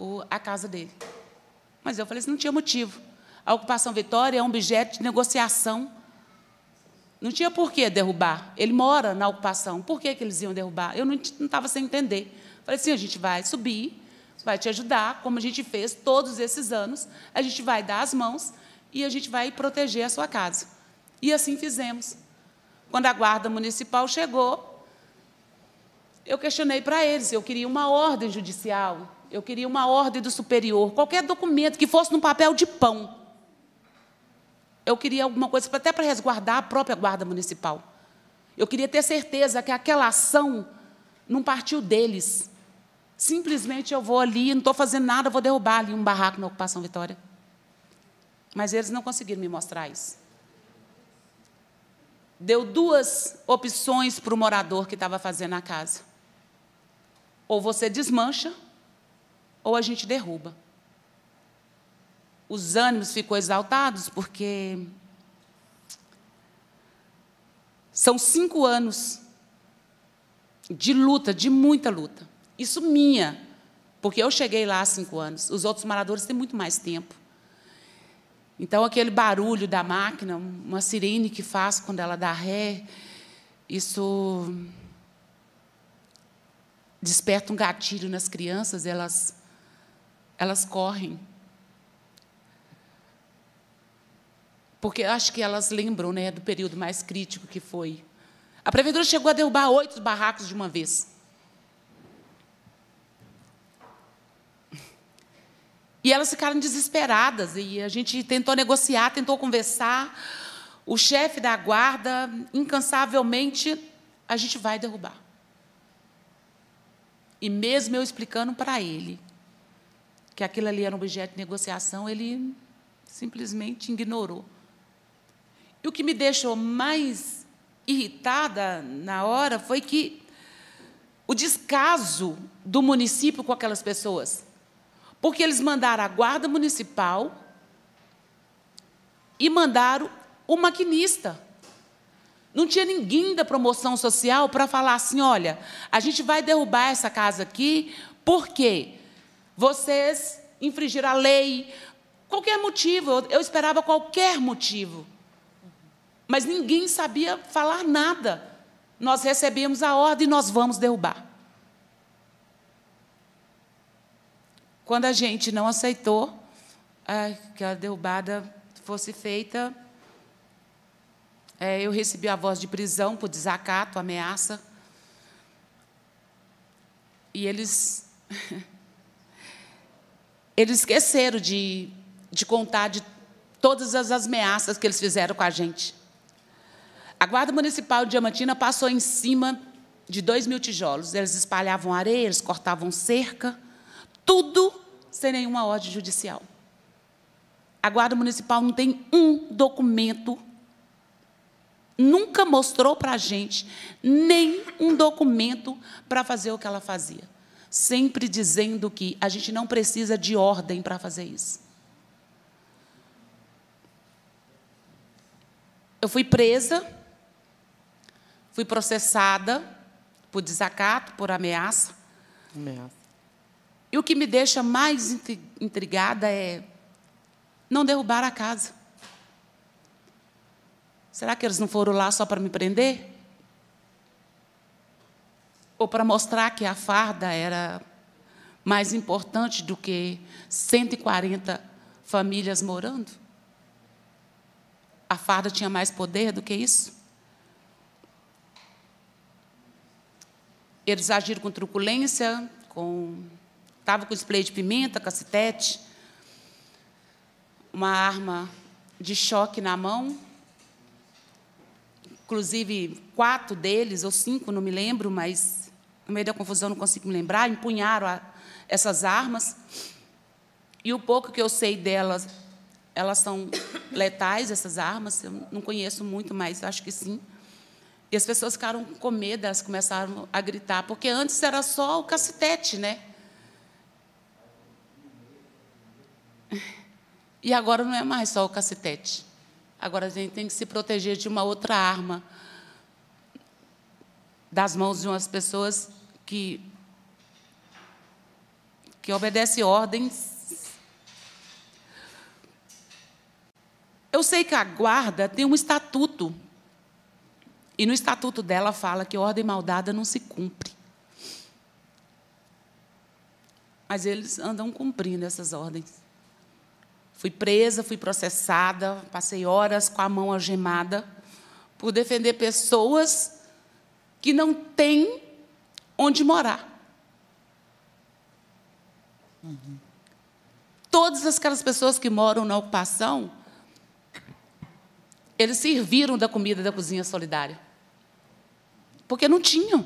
o, a casa dele. Mas eu falei assim, não tinha motivo. A ocupação Vitória é um objeto de negociação. Não tinha por que derrubar. Ele mora na ocupação. Por que, que eles iam derrubar? Eu não estava sem entender. Falei assim, a gente vai subir, vai te ajudar, como a gente fez todos esses anos. A gente vai dar as mãos e a gente vai proteger a sua casa. E assim fizemos. Quando a guarda municipal chegou, eu questionei para eles, eu queria uma ordem judicial eu queria uma ordem do superior, qualquer documento que fosse num papel de pão. Eu queria alguma coisa até para resguardar a própria guarda municipal. Eu queria ter certeza que aquela ação não partiu deles. Simplesmente eu vou ali, não estou fazendo nada, vou derrubar ali um barraco na ocupação Vitória. Mas eles não conseguiram me mostrar isso. Deu duas opções para o morador que estava fazendo a casa. Ou você desmancha ou a gente derruba. Os ânimos ficam exaltados porque são cinco anos de luta, de muita luta. Isso minha, porque eu cheguei lá há cinco anos. Os outros moradores têm muito mais tempo. Então, aquele barulho da máquina, uma sirene que faz quando ela dá ré, isso desperta um gatilho nas crianças, elas elas correm. Porque acho que elas lembram né, do período mais crítico que foi. A prefeitura chegou a derrubar oito barracos de uma vez. E elas ficaram desesperadas. E a gente tentou negociar, tentou conversar. O chefe da guarda, incansavelmente, a gente vai derrubar. E mesmo eu explicando para ele que aquilo ali era um objeto de negociação, ele simplesmente ignorou. E o que me deixou mais irritada na hora foi que o descaso do município com aquelas pessoas. Porque eles mandaram a guarda municipal e mandaram o maquinista. Não tinha ninguém da promoção social para falar assim: olha, a gente vai derrubar essa casa aqui, por quê? vocês infringiram a lei. Qualquer motivo, eu esperava qualquer motivo. Mas ninguém sabia falar nada. Nós recebemos a ordem e nós vamos derrubar. Quando a gente não aceitou é, que a derrubada fosse feita, é, eu recebi a voz de prisão por desacato, ameaça. E eles Eles esqueceram de, de contar de todas as ameaças que eles fizeram com a gente. A Guarda Municipal de Diamantina passou em cima de dois mil tijolos. Eles espalhavam areia, eles cortavam cerca, tudo sem nenhuma ordem judicial. A Guarda Municipal não tem um documento, nunca mostrou para a gente nem um documento para fazer o que ela fazia sempre dizendo que a gente não precisa de ordem para fazer isso. Eu fui presa, fui processada por desacato, por ameaça. Ameaça. E o que me deixa mais intrigada é não derrubar a casa. Será que eles não foram lá só para me prender? ou para mostrar que a farda era mais importante do que 140 famílias morando? A farda tinha mais poder do que isso? Eles agiram com truculência, com tava com spray de pimenta, cacetete, uma arma de choque na mão. Inclusive, quatro deles, ou cinco, não me lembro, mas no meio da confusão não consigo me lembrar, empunharam a, essas armas. E o pouco que eu sei delas, elas são letais, essas armas, eu não conheço muito, mas acho que sim. E as pessoas ficaram com medo, elas começaram a gritar, porque antes era só o cacetete, né? E agora não é mais só o cacetete. Agora a gente tem que se proteger de uma outra arma das mãos de umas pessoas que, que obedece ordens. Eu sei que a guarda tem um estatuto. E no estatuto dela fala que ordem maldada não se cumpre. Mas eles andam cumprindo essas ordens. Fui presa, fui processada, passei horas com a mão algemada por defender pessoas que não têm onde morar. Uhum. Todas aquelas pessoas que moram na ocupação, eles serviram da comida da cozinha solidária. Porque não tinham.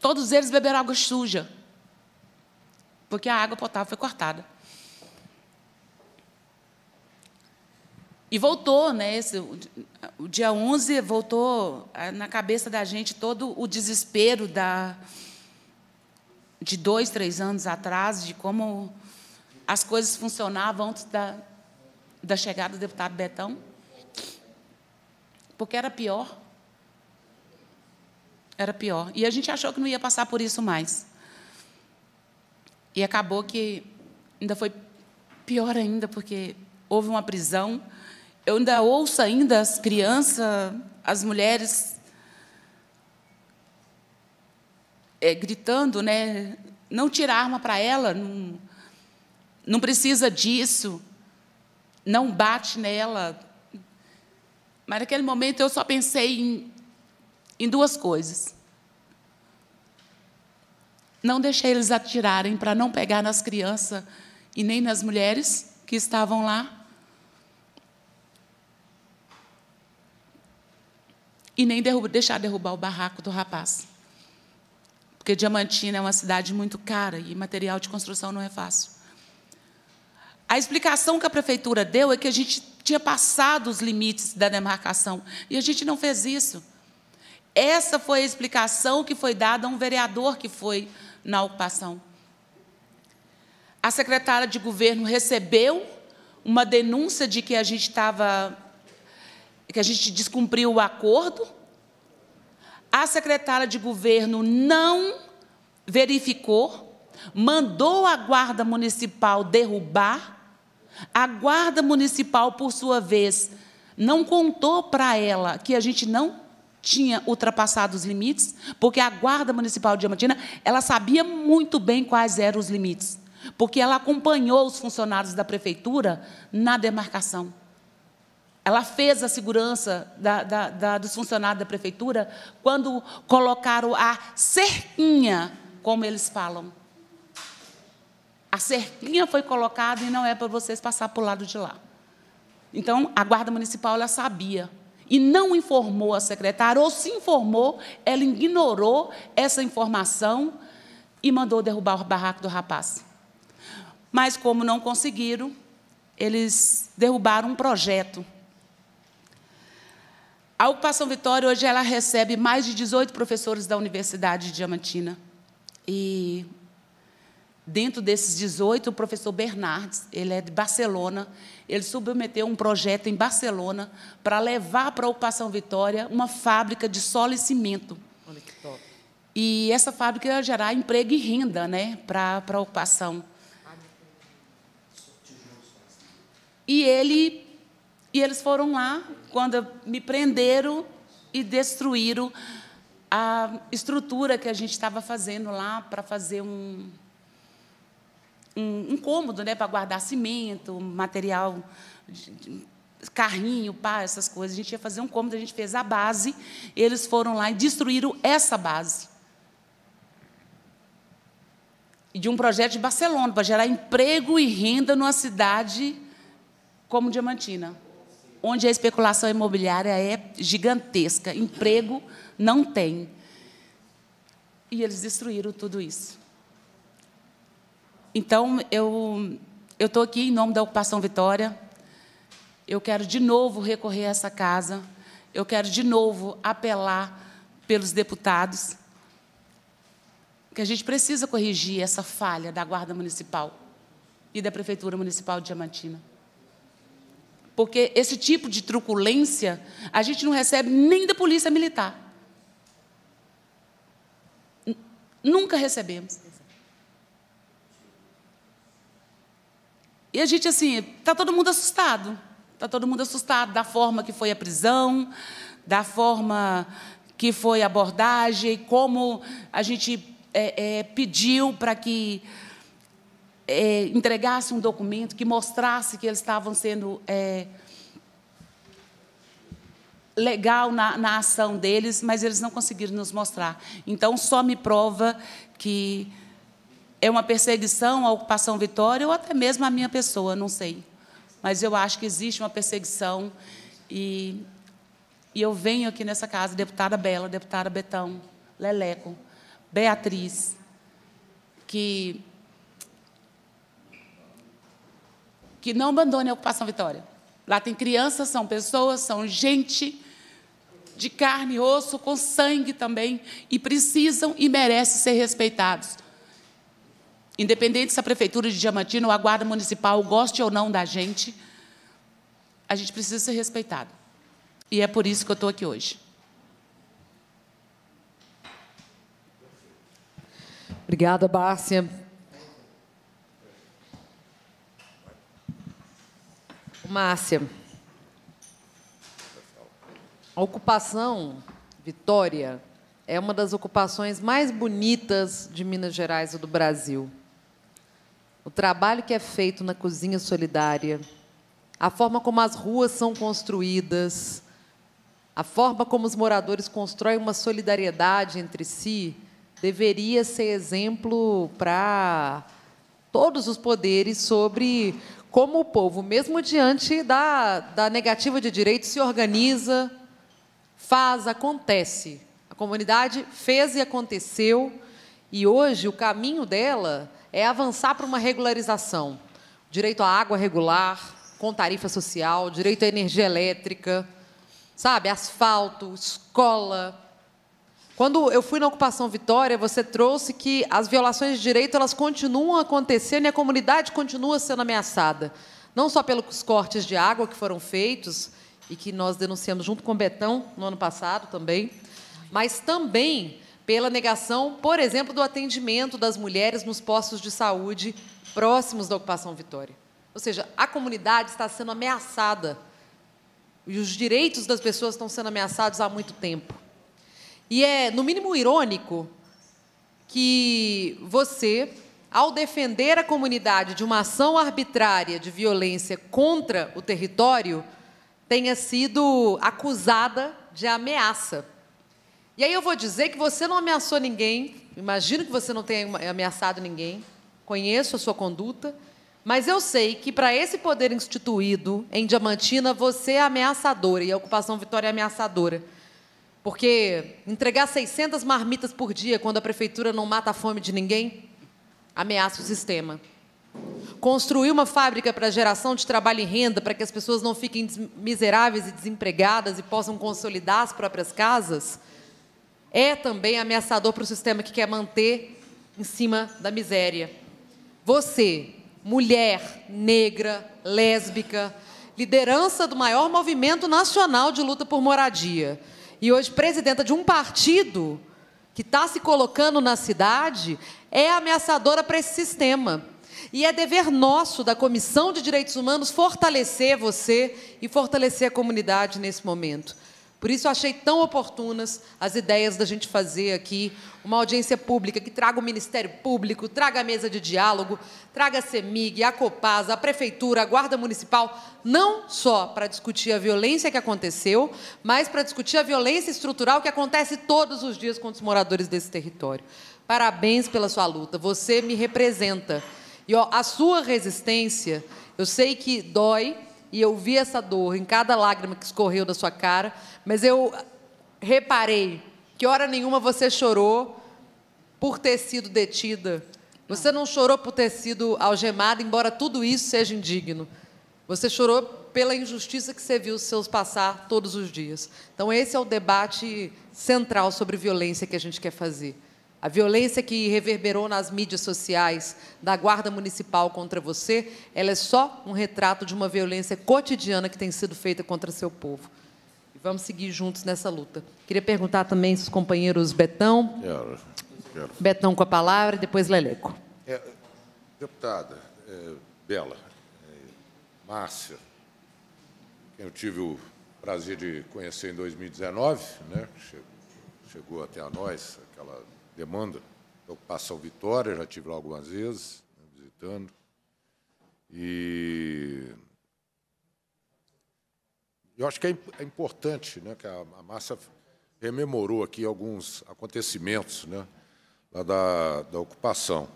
Todos eles beberam água suja, porque a água potável foi cortada. E voltou, né? Esse, o dia 11 voltou ah, na cabeça da gente todo o desespero da, de dois, três anos atrás, de como as coisas funcionavam antes da, da chegada do deputado Betão. Porque era pior. Era pior. E a gente achou que não ia passar por isso mais. E acabou que ainda foi pior ainda, porque houve uma prisão eu ainda ouço ainda as crianças, as mulheres é, gritando, né? Não tirar arma para ela, não, não precisa disso, não bate nela. Mas naquele momento eu só pensei em, em duas coisas. Não deixei eles atirarem para não pegar nas crianças e nem nas mulheres que estavam lá. e nem derrubar, deixar derrubar o barraco do rapaz. Porque Diamantina é uma cidade muito cara e material de construção não é fácil. A explicação que a prefeitura deu é que a gente tinha passado os limites da demarcação e a gente não fez isso. Essa foi a explicação que foi dada a um vereador que foi na ocupação. A secretária de governo recebeu uma denúncia de que a gente estava que a gente descumpriu o acordo, a secretária de governo não verificou, mandou a guarda municipal derrubar, a guarda municipal, por sua vez, não contou para ela que a gente não tinha ultrapassado os limites, porque a guarda municipal de Diamantina, ela sabia muito bem quais eram os limites, porque ela acompanhou os funcionários da prefeitura na demarcação. Ela fez a segurança da, da, da, dos funcionários da prefeitura quando colocaram a cerquinha, como eles falam. A cerquinha foi colocada e não é para vocês passar para o lado de lá. Então, a guarda municipal ela sabia e não informou a secretária, ou se informou, ela ignorou essa informação e mandou derrubar o barraco do rapaz. Mas, como não conseguiram, eles derrubaram um projeto a Ocupação Vitória, hoje, ela recebe mais de 18 professores da Universidade de Diamantina. E, dentro desses 18, o professor Bernardes, ele é de Barcelona, ele submeteu um projeto em Barcelona para levar para a Ocupação Vitória uma fábrica de solo e cimento. Olha que top. E essa fábrica ia gerar emprego e renda né, para, para a ocupação. E, ele, e eles foram lá quando me prenderam e destruíram a estrutura que a gente estava fazendo lá para fazer um, um, um, cômodo né, para guardar cimento, material, carrinho, pá, essas coisas. A gente ia fazer um cômodo, a gente fez a base, eles foram lá e destruíram essa base. De um projeto de Barcelona, para gerar emprego e renda numa cidade como Diamantina onde a especulação imobiliária é gigantesca, emprego não tem. E eles destruíram tudo isso. Então, eu estou aqui em nome da Ocupação Vitória. Eu quero de novo recorrer a essa casa. Eu quero de novo apelar pelos deputados que a gente precisa corrigir essa falha da Guarda Municipal e da Prefeitura Municipal de Diamantina. Porque esse tipo de truculência a gente não recebe nem da polícia militar. Nunca recebemos. E a gente, assim, está todo mundo assustado. Está todo mundo assustado da forma que foi a prisão, da forma que foi a abordagem, como a gente é, é, pediu para que é, entregasse um documento que mostrasse que eles estavam sendo é, legal na, na ação deles, mas eles não conseguiram nos mostrar. Então, só me prova que é uma perseguição à ocupação Vitória ou até mesmo à minha pessoa, não sei. Mas eu acho que existe uma perseguição e, e eu venho aqui nessa casa, deputada Bela, deputada Betão, Leleco, Beatriz, que que não abandone a ocupação Vitória. Lá tem crianças, são pessoas, são gente de carne e osso, com sangue também, e precisam e merecem ser respeitados. Independente se a Prefeitura de Diamantino ou a Guarda Municipal goste ou não da gente, a gente precisa ser respeitado. E é por isso que eu estou aqui hoje. Obrigada, Bárcia. Márcia. A ocupação Vitória é uma das ocupações mais bonitas de Minas Gerais e do Brasil. O trabalho que é feito na cozinha solidária, a forma como as ruas são construídas, a forma como os moradores constroem uma solidariedade entre si deveria ser exemplo para todos os poderes sobre como o povo, mesmo diante da, da negativa de direitos, se organiza, faz, acontece. A comunidade fez e aconteceu, e hoje o caminho dela é avançar para uma regularização. Direito à água regular, com tarifa social, direito à energia elétrica, sabe, asfalto, escola, quando eu fui na ocupação Vitória, você trouxe que as violações de direito elas continuam acontecendo e a comunidade continua sendo ameaçada, não só pelos cortes de água que foram feitos e que nós denunciamos junto com o Betão no ano passado também, mas também pela negação, por exemplo, do atendimento das mulheres nos postos de saúde próximos da ocupação Vitória. Ou seja, a comunidade está sendo ameaçada e os direitos das pessoas estão sendo ameaçados há muito tempo. E é, no mínimo, irônico que você, ao defender a comunidade de uma ação arbitrária de violência contra o território, tenha sido acusada de ameaça. E aí eu vou dizer que você não ameaçou ninguém, imagino que você não tenha ameaçado ninguém, conheço a sua conduta, mas eu sei que para esse poder instituído em Diamantina, você é ameaçadora e a ocupação Vitória é ameaçadora. Porque entregar 600 marmitas por dia quando a prefeitura não mata a fome de ninguém ameaça o sistema. Construir uma fábrica para geração de trabalho e renda para que as pessoas não fiquem miseráveis e desempregadas e possam consolidar as próprias casas é também ameaçador para o sistema que quer manter em cima da miséria. Você, mulher negra, lésbica, liderança do maior movimento nacional de luta por moradia, e hoje presidenta de um partido que está se colocando na cidade, é ameaçadora para esse sistema. E é dever nosso, da Comissão de Direitos Humanos, fortalecer você e fortalecer a comunidade nesse momento. Por isso eu achei tão oportunas as ideias da gente fazer aqui uma audiência pública que traga o Ministério Público, traga a mesa de diálogo, traga a CEMIG, a Copasa, a Prefeitura, a Guarda Municipal, não só para discutir a violência que aconteceu, mas para discutir a violência estrutural que acontece todos os dias contra os moradores desse território. Parabéns pela sua luta, você me representa. E ó, a sua resistência, eu sei que dói, e eu vi essa dor em cada lágrima que escorreu da sua cara, mas eu reparei que hora nenhuma você chorou por ter sido detida. Você não chorou por ter sido algemada, embora tudo isso seja indigno. Você chorou pela injustiça que você viu os seus passar todos os dias. Então, esse é o debate central sobre violência que a gente quer fazer. A violência que reverberou nas mídias sociais da Guarda Municipal contra você, ela é só um retrato de uma violência cotidiana que tem sido feita contra seu povo. E vamos seguir juntos nessa luta. Queria perguntar também os companheiros Betão. Quero, quero. Betão com a palavra e depois Leleco. É, deputada é, Bela, é, Márcia, quem eu tive o prazer de conhecer em 2019, né, chegou, chegou até a nós aquela demanda. Ocupação Vitória, já tive lá algumas vezes, né, visitando. E eu acho que é, é importante né, que a Márcia rememorou aqui alguns acontecimentos né, lá da, da ocupação.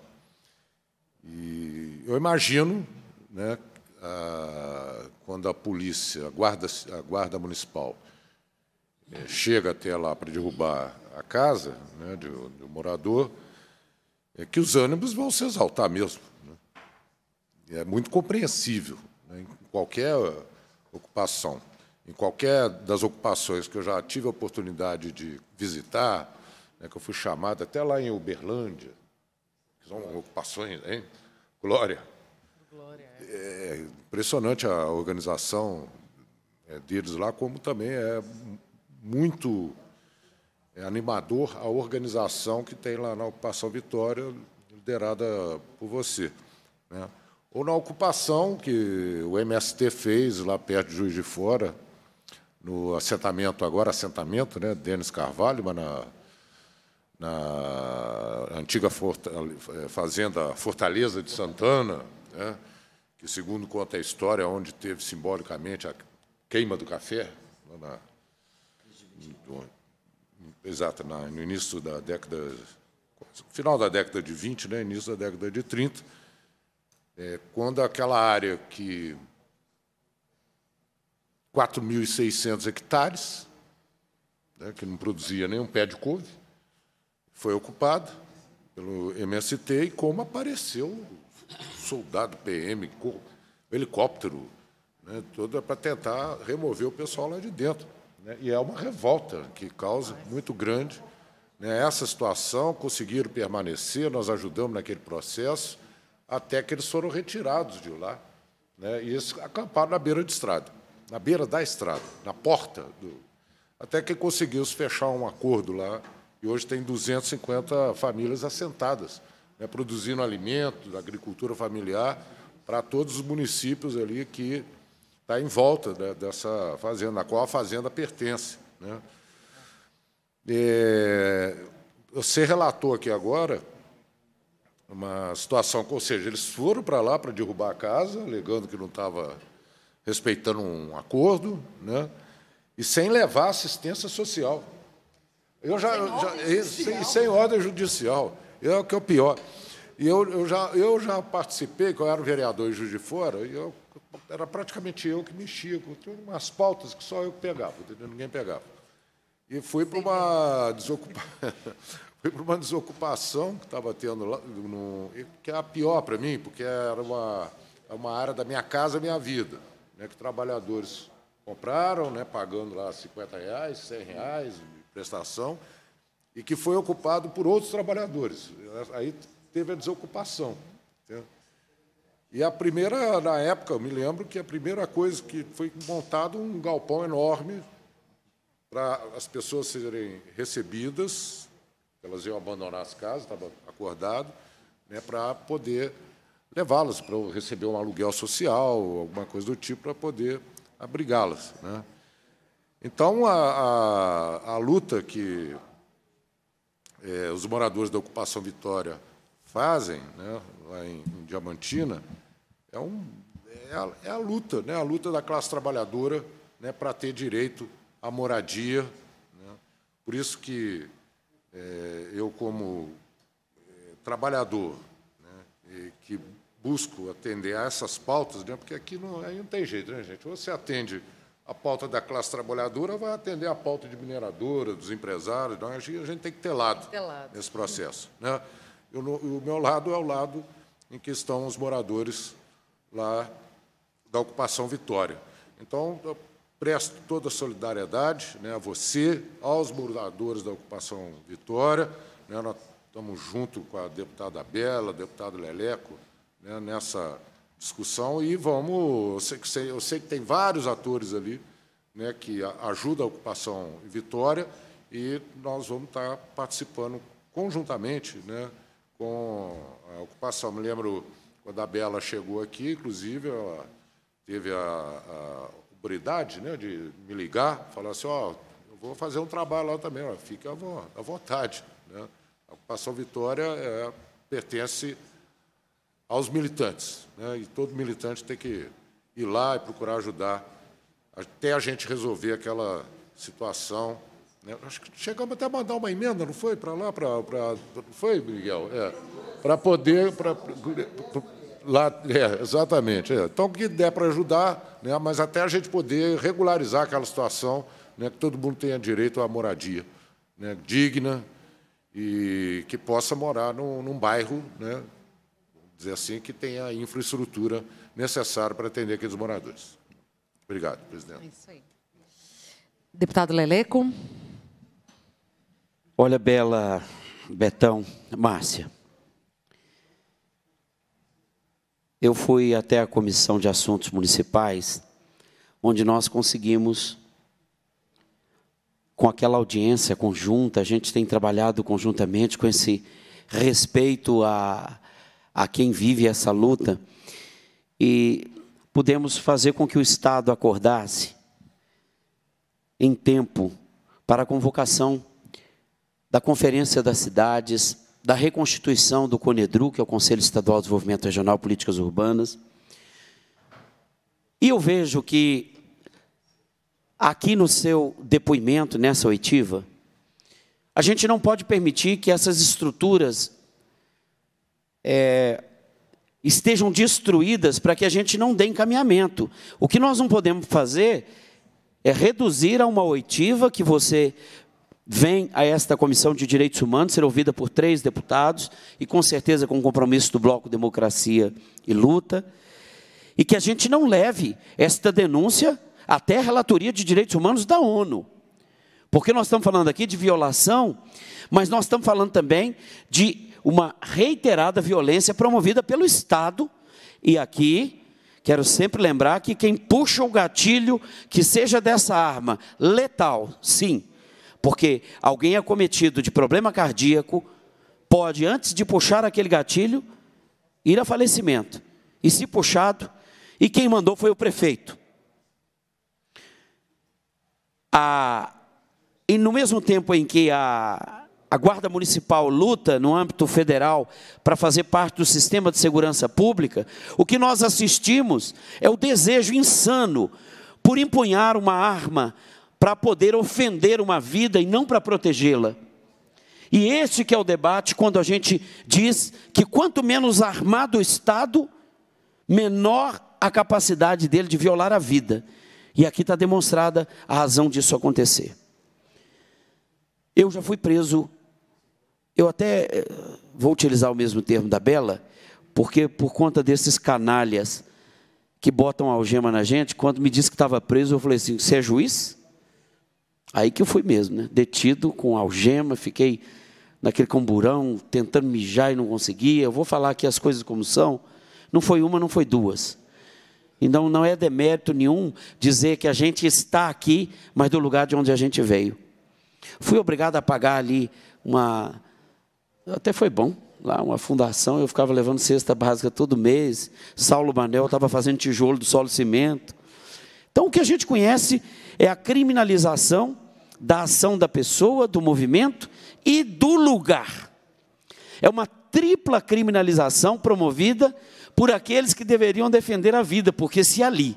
E eu imagino, né, a, quando a polícia, a guarda, a guarda municipal, é, chega até lá para derrubar a casa né, do, do morador, é que os ânimos vão se exaltar mesmo. Né? É muito compreensível né, em qualquer ocupação. Em qualquer das ocupações que eu já tive a oportunidade de visitar, né, que eu fui chamado até lá em Uberlândia, que são ocupações, hein? Glória. Glória é. é impressionante a organização é, deles lá, como também é muito é animador a organização que tem lá na Ocupação Vitória, liderada por você. Né? Ou na ocupação que o MST fez lá perto de Juiz de Fora, no assentamento, agora assentamento, né, Denis Carvalho, mas na, na antiga eh, fazenda Fortaleza de Santana, né, que, segundo conta a história, onde teve simbolicamente a queima do café, lá na, exato, no início da década, final da década de 20, né, início da década de 30, é, quando aquela área que 4.600 hectares, né, que não produzia nenhum pé de couve, foi ocupada pelo MST e como apareceu soldado PM, helicóptero, né, toda para tentar remover o pessoal lá de dentro. Né? E é uma revolta que causa muito grande. Né? Essa situação, conseguiram permanecer, nós ajudamos naquele processo, até que eles foram retirados de lá. Né? E eles acamparam na beira de estrada, na beira da estrada, na porta. Do... Até que -se fechar um acordo lá, e hoje tem 250 famílias assentadas, né? produzindo alimento, agricultura familiar, para todos os municípios ali que está em volta dessa fazenda, a qual a fazenda pertence. Né? É, você relatou aqui agora uma situação, ou seja, eles foram para lá para derrubar a casa, alegando que não estava respeitando um acordo, né? e sem levar assistência social. Eu já, sem, ordem já, sem, sem ordem judicial. É o que é o pior. E eu, eu, já, eu já participei, quando eu era vereador em Juiz de Fora, e eu era praticamente eu que mexia, com umas pautas que só eu pegava, ninguém pegava. E fui para uma, desocupa... uma desocupação que estava tendo lá, no... que é a pior para mim, porque era uma, é uma área da minha casa, minha vida, né? que trabalhadores compraram, né? pagando lá 50 reais, 100 reais de prestação, e que foi ocupado por outros trabalhadores. Aí teve a desocupação. Entendeu? E a primeira, na época, eu me lembro que a primeira coisa que foi montado um galpão enorme para as pessoas serem recebidas, elas iam abandonar as casas, estava acordado, né, para poder levá-las para receber um aluguel social, alguma coisa do tipo, para poder abrigá-las. Né? Então, a, a, a, luta que é, os moradores da Ocupação Vitória fazem, né, lá em, em Diamantina, é, um, é, a, é a luta, né? a luta da classe trabalhadora né? para ter direito à moradia. Né? Por isso que é, eu, como é, trabalhador, né? que busco atender a essas pautas, né? porque aqui não, aí não tem jeito, né, gente? Você atende a pauta da classe trabalhadora, vai atender a pauta de mineradora, dos empresários, não, a gente tem que ter lado, ter lado. nesse processo. Né? Eu, o meu lado é o lado em que estão os moradores lá da ocupação Vitória. Então, eu presto toda a solidariedade né, a você, aos moradores da ocupação Vitória. Né, nós estamos junto com a deputada Bela, deputado Leleco, né, nessa discussão e vamos. Eu sei, que, eu sei que tem vários atores ali né, que ajudam a ocupação Vitória e nós vamos estar participando conjuntamente né, com a ocupação. Me lembro quando a Bela chegou aqui, inclusive, ela teve a, a obridade né, de me ligar, falar assim, ó, oh, eu vou fazer um trabalho lá também, ó, fique à, à vontade. Né? A ocupação Vitória é, pertence aos militantes, né? e todo militante tem que ir lá e procurar ajudar até a gente resolver aquela situação. Né? Acho que chegamos até a mandar uma emenda, não foi? Para lá, para. Não foi, Miguel? É para poder. Pra, lá, é, exatamente. É. Então, o que der para ajudar, né, mas até a gente poder regularizar aquela situação, né, que todo mundo tenha direito à moradia né, digna e que possa morar num, num bairro, né, dizer assim, que tenha a infraestrutura necessária para atender aqueles moradores. Obrigado, presidente. É isso aí. Deputado Leleco. Olha, Bela, Betão, Márcia. eu fui até a Comissão de Assuntos Municipais, onde nós conseguimos, com aquela audiência conjunta, a gente tem trabalhado conjuntamente com esse respeito a, a quem vive essa luta, e pudemos fazer com que o Estado acordasse em tempo para a convocação da Conferência das Cidades, da reconstituição do CONEDRU, que é o Conselho Estadual de Desenvolvimento Regional Políticas Urbanas. E eu vejo que, aqui no seu depoimento, nessa oitiva, a gente não pode permitir que essas estruturas é, estejam destruídas para que a gente não dê encaminhamento. O que nós não podemos fazer é reduzir a uma oitiva que você vem a esta Comissão de Direitos Humanos ser ouvida por três deputados e com certeza com o compromisso do Bloco Democracia e Luta, e que a gente não leve esta denúncia até a Relatoria de Direitos Humanos da ONU. Porque nós estamos falando aqui de violação, mas nós estamos falando também de uma reiterada violência promovida pelo Estado. E aqui, quero sempre lembrar que quem puxa o gatilho, que seja dessa arma letal, sim, porque alguém acometido de problema cardíaco pode, antes de puxar aquele gatilho, ir a falecimento. E se puxado, e quem mandou foi o prefeito. A, e no mesmo tempo em que a, a Guarda Municipal luta no âmbito federal para fazer parte do sistema de segurança pública, o que nós assistimos é o desejo insano por empunhar uma arma para poder ofender uma vida e não para protegê-la. E este que é o debate quando a gente diz que quanto menos armado o Estado, menor a capacidade dele de violar a vida. E aqui está demonstrada a razão disso acontecer. Eu já fui preso, eu até eh, vou utilizar o mesmo termo da Bela, porque por conta desses canalhas que botam algema na gente, quando me disse que estava preso, eu falei assim: você é juiz? Aí que eu fui mesmo, né? Detido com algema, fiquei naquele camburão, tentando mijar e não conseguia. Eu vou falar aqui as coisas como são. Não foi uma, não foi duas. Então não é demérito nenhum dizer que a gente está aqui, mas do lugar de onde a gente veio. Fui obrigado a pagar ali uma. Até foi bom, lá uma fundação, eu ficava levando cesta básica todo mês. Saulo Manel estava fazendo tijolo do solo cimento. Então o que a gente conhece é a criminalização da ação da pessoa, do movimento e do lugar. É uma tripla criminalização promovida por aqueles que deveriam defender a vida, porque se ali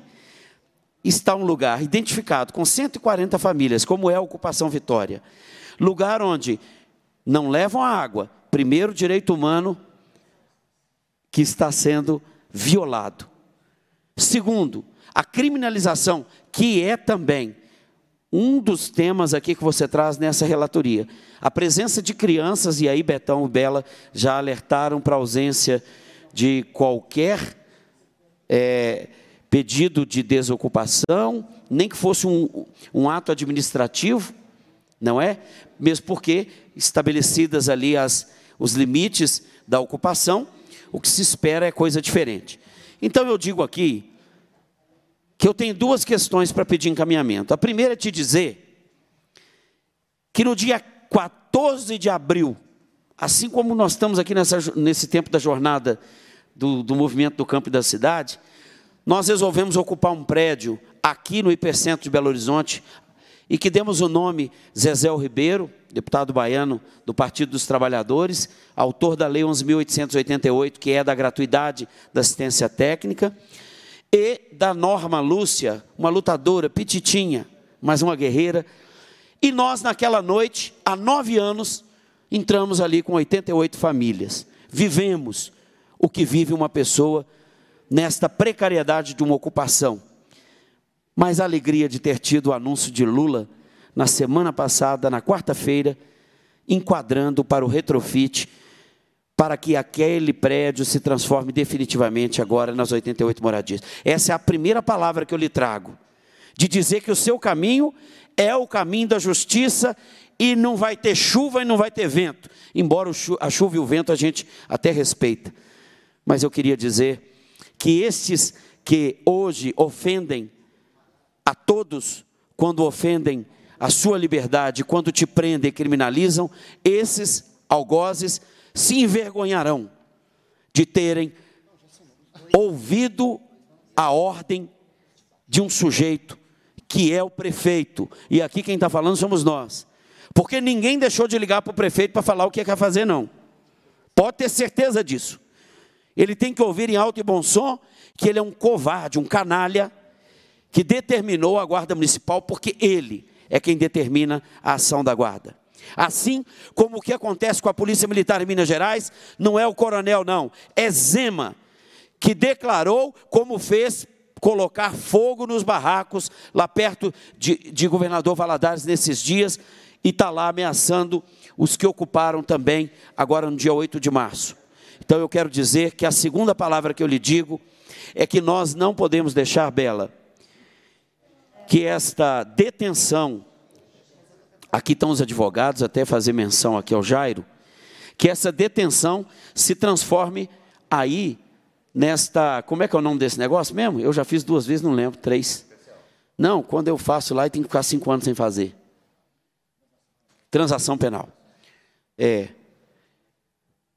está um lugar identificado com 140 famílias, como é a Ocupação Vitória, lugar onde não levam a água, primeiro direito humano que está sendo violado. Segundo, a criminalização, que é também um dos temas aqui que você traz nessa relatoria. A presença de crianças, e aí Betão e Bela já alertaram para a ausência de qualquer é, pedido de desocupação, nem que fosse um, um ato administrativo, não é? Mesmo porque estabelecidas ali as, os limites da ocupação, o que se espera é coisa diferente. Então eu digo aqui que eu tenho duas questões para pedir encaminhamento. A primeira é te dizer que no dia 14 de abril, assim como nós estamos aqui nessa, nesse tempo da jornada do, do movimento do campo e da cidade, nós resolvemos ocupar um prédio aqui no Hipercentro de Belo Horizonte e que demos o nome Zezé Ribeiro, deputado baiano do Partido dos Trabalhadores, autor da Lei 11.888, que é da gratuidade da assistência técnica e da Norma Lúcia, uma lutadora pititinha, mas uma guerreira. E nós, naquela noite, há nove anos, entramos ali com 88 famílias. Vivemos o que vive uma pessoa nesta precariedade de uma ocupação. Mas a alegria de ter tido o anúncio de Lula na semana passada, na quarta-feira, enquadrando para o retrofit para que aquele prédio se transforme definitivamente agora nas 88 moradias. Essa é a primeira palavra que eu lhe trago, de dizer que o seu caminho é o caminho da justiça e não vai ter chuva e não vai ter vento. Embora a chuva e o vento a gente até respeita. Mas eu queria dizer que estes que hoje ofendem a todos, quando ofendem a sua liberdade, quando te prendem e criminalizam, esses algozes se envergonharão de terem ouvido a ordem de um sujeito que é o prefeito. E aqui quem está falando somos nós. Porque ninguém deixou de ligar para o prefeito para falar o que é quer fazer, não. Pode ter certeza disso. Ele tem que ouvir em alto e bom som que ele é um covarde, um canalha, que determinou a guarda municipal, porque ele é quem determina a ação da guarda. Assim como o que acontece com a Polícia Militar em Minas Gerais, não é o coronel, não, é Zema, que declarou como fez colocar fogo nos barracos lá perto de, de governador Valadares nesses dias e está lá ameaçando os que ocuparam também agora no dia 8 de março. Então eu quero dizer que a segunda palavra que eu lhe digo é que nós não podemos deixar, Bela, que esta detenção aqui estão os advogados, até fazer menção aqui ao Jairo, que essa detenção se transforme aí nesta, como é que é o nome desse negócio mesmo? Eu já fiz duas vezes, não lembro, três. Não, quando eu faço lá, tem que ficar cinco anos sem fazer. Transação penal. É.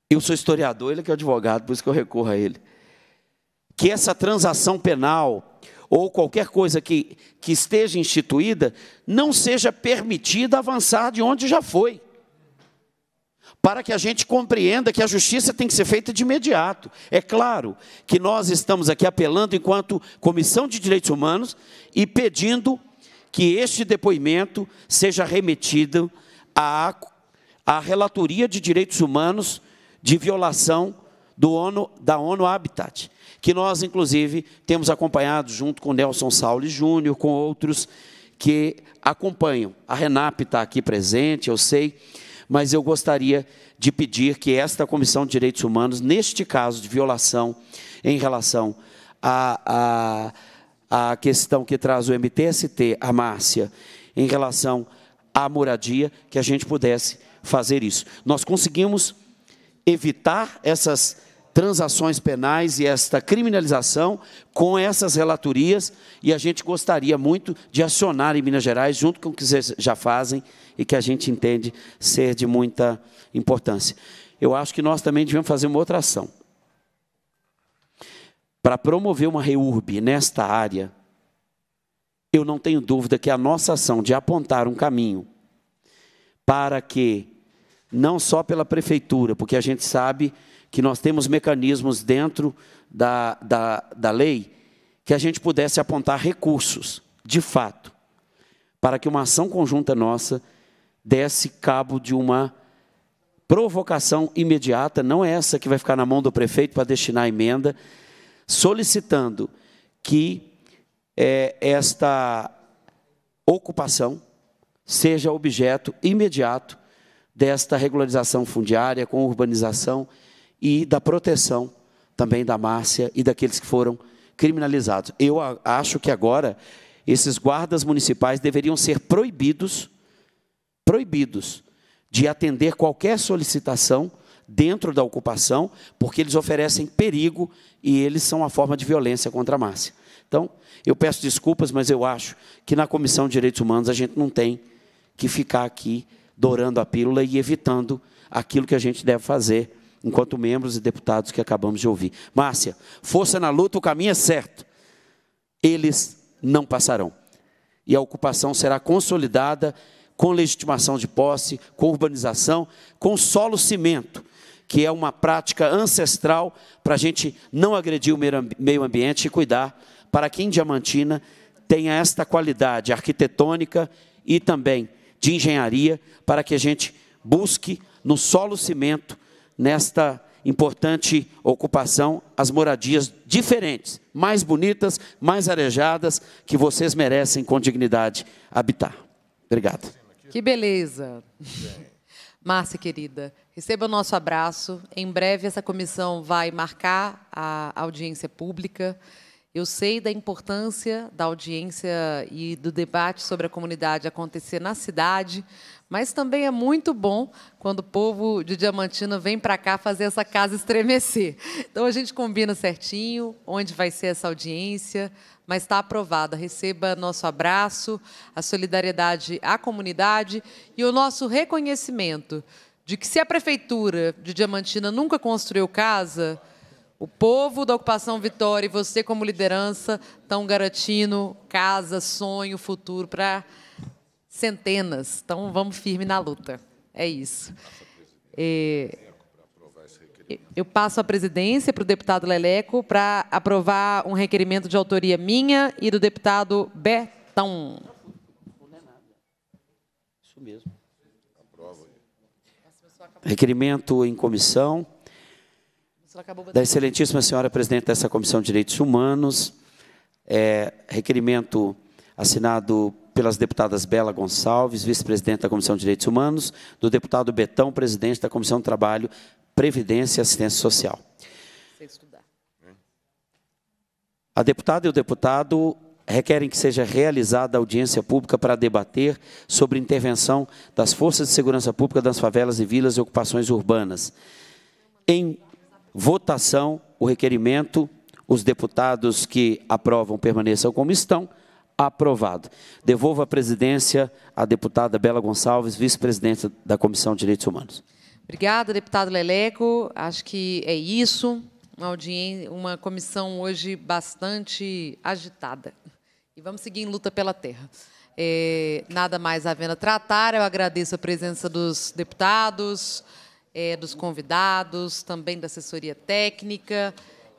Eu sou historiador, ele é que é advogado, por isso que eu recorro a ele. Que essa transação penal ou qualquer coisa que, que esteja instituída, não seja permitida avançar de onde já foi. Para que a gente compreenda que a justiça tem que ser feita de imediato. É claro que nós estamos aqui apelando enquanto Comissão de Direitos Humanos e pedindo que este depoimento seja remetido à, à Relatoria de Direitos Humanos de Violação do ONU, da ONU Habitat que nós, inclusive, temos acompanhado junto com Nelson Saulo Júnior, com outros que acompanham. A RENAP está aqui presente, eu sei, mas eu gostaria de pedir que esta Comissão de Direitos Humanos, neste caso de violação em relação à a, a, a, questão que traz o MTST, a Márcia, em relação à moradia, que a gente pudesse fazer isso. Nós conseguimos evitar essas transações penais e esta criminalização com essas relatorias e a gente gostaria muito de acionar em Minas Gerais, junto com o que vocês já fazem e que a gente entende ser de muita importância. Eu acho que nós também devemos fazer uma outra ação. Para promover uma reurb nesta área, eu não tenho dúvida que a nossa ação de apontar um caminho para que, não só pela prefeitura, porque a gente sabe que nós temos mecanismos dentro da, da, da lei que a gente pudesse apontar recursos, de fato, para que uma ação conjunta nossa desse cabo de uma provocação imediata, não é essa que vai ficar na mão do prefeito para destinar a emenda, solicitando que é, esta ocupação seja objeto imediato desta regularização fundiária com urbanização e da proteção também da Márcia e daqueles que foram criminalizados. Eu acho que agora esses guardas municipais deveriam ser proibidos, proibidos de atender qualquer solicitação dentro da ocupação, porque eles oferecem perigo e eles são a forma de violência contra a Márcia. Então, eu peço desculpas, mas eu acho que na Comissão de Direitos Humanos a gente não tem que ficar aqui dourando a pílula e evitando aquilo que a gente deve fazer enquanto membros e deputados que acabamos de ouvir. Márcia, força na luta, o caminho é certo. Eles não passarão. E a ocupação será consolidada com legitimação de posse, com urbanização, com solo cimento, que é uma prática ancestral para a gente não agredir o meio ambiente e cuidar para que em Diamantina tenha esta qualidade arquitetônica e também de engenharia, para que a gente busque no solo cimento nesta importante ocupação as moradias diferentes, mais bonitas, mais arejadas, que vocês merecem com dignidade habitar. Obrigado. Que beleza. Márcia, querida, receba o nosso abraço. Em breve, essa comissão vai marcar a audiência pública. Eu sei da importância da audiência e do debate sobre a comunidade acontecer na cidade, mas também é muito bom quando o povo de Diamantina vem para cá fazer essa casa estremecer. Então a gente combina certinho onde vai ser essa audiência, mas está aprovada. Receba nosso abraço, a solidariedade à comunidade e o nosso reconhecimento de que se a prefeitura de Diamantina nunca construiu casa, o povo da ocupação Vitória e você como liderança estão garantindo casa, sonho, futuro para centenas. Então vamos firme na luta. É isso. É, eu passo a presidência para o deputado Leleco para aprovar um requerimento de autoria minha e do deputado Betão. Isso mesmo. Requerimento em comissão da excelentíssima senhora presidente dessa Comissão de Direitos Humanos, é, requerimento assinado pelas deputadas Bela Gonçalves, vice-presidente da Comissão de Direitos Humanos, do deputado Betão, presidente da Comissão de Trabalho, Previdência e Assistência Social. A deputada e o deputado requerem que seja realizada audiência pública para debater sobre intervenção das forças de segurança pública das favelas e vilas e ocupações urbanas. Em votação, o requerimento, os deputados que aprovam permaneçam como estão. Aprovado. Devolvo a presidência à deputada Bela Gonçalves, vice-presidente da Comissão de Direitos Humanos. Obrigada, deputado Leleco. Acho que é isso. Uma, audiência, uma comissão hoje bastante agitada. E vamos seguir em luta pela terra. É, nada mais havendo a tratar. Eu agradeço a presença dos deputados, é, dos convidados, também da assessoria técnica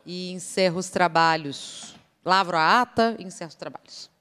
e encerro os trabalhos. Lavro a ata e encerro os trabalhos.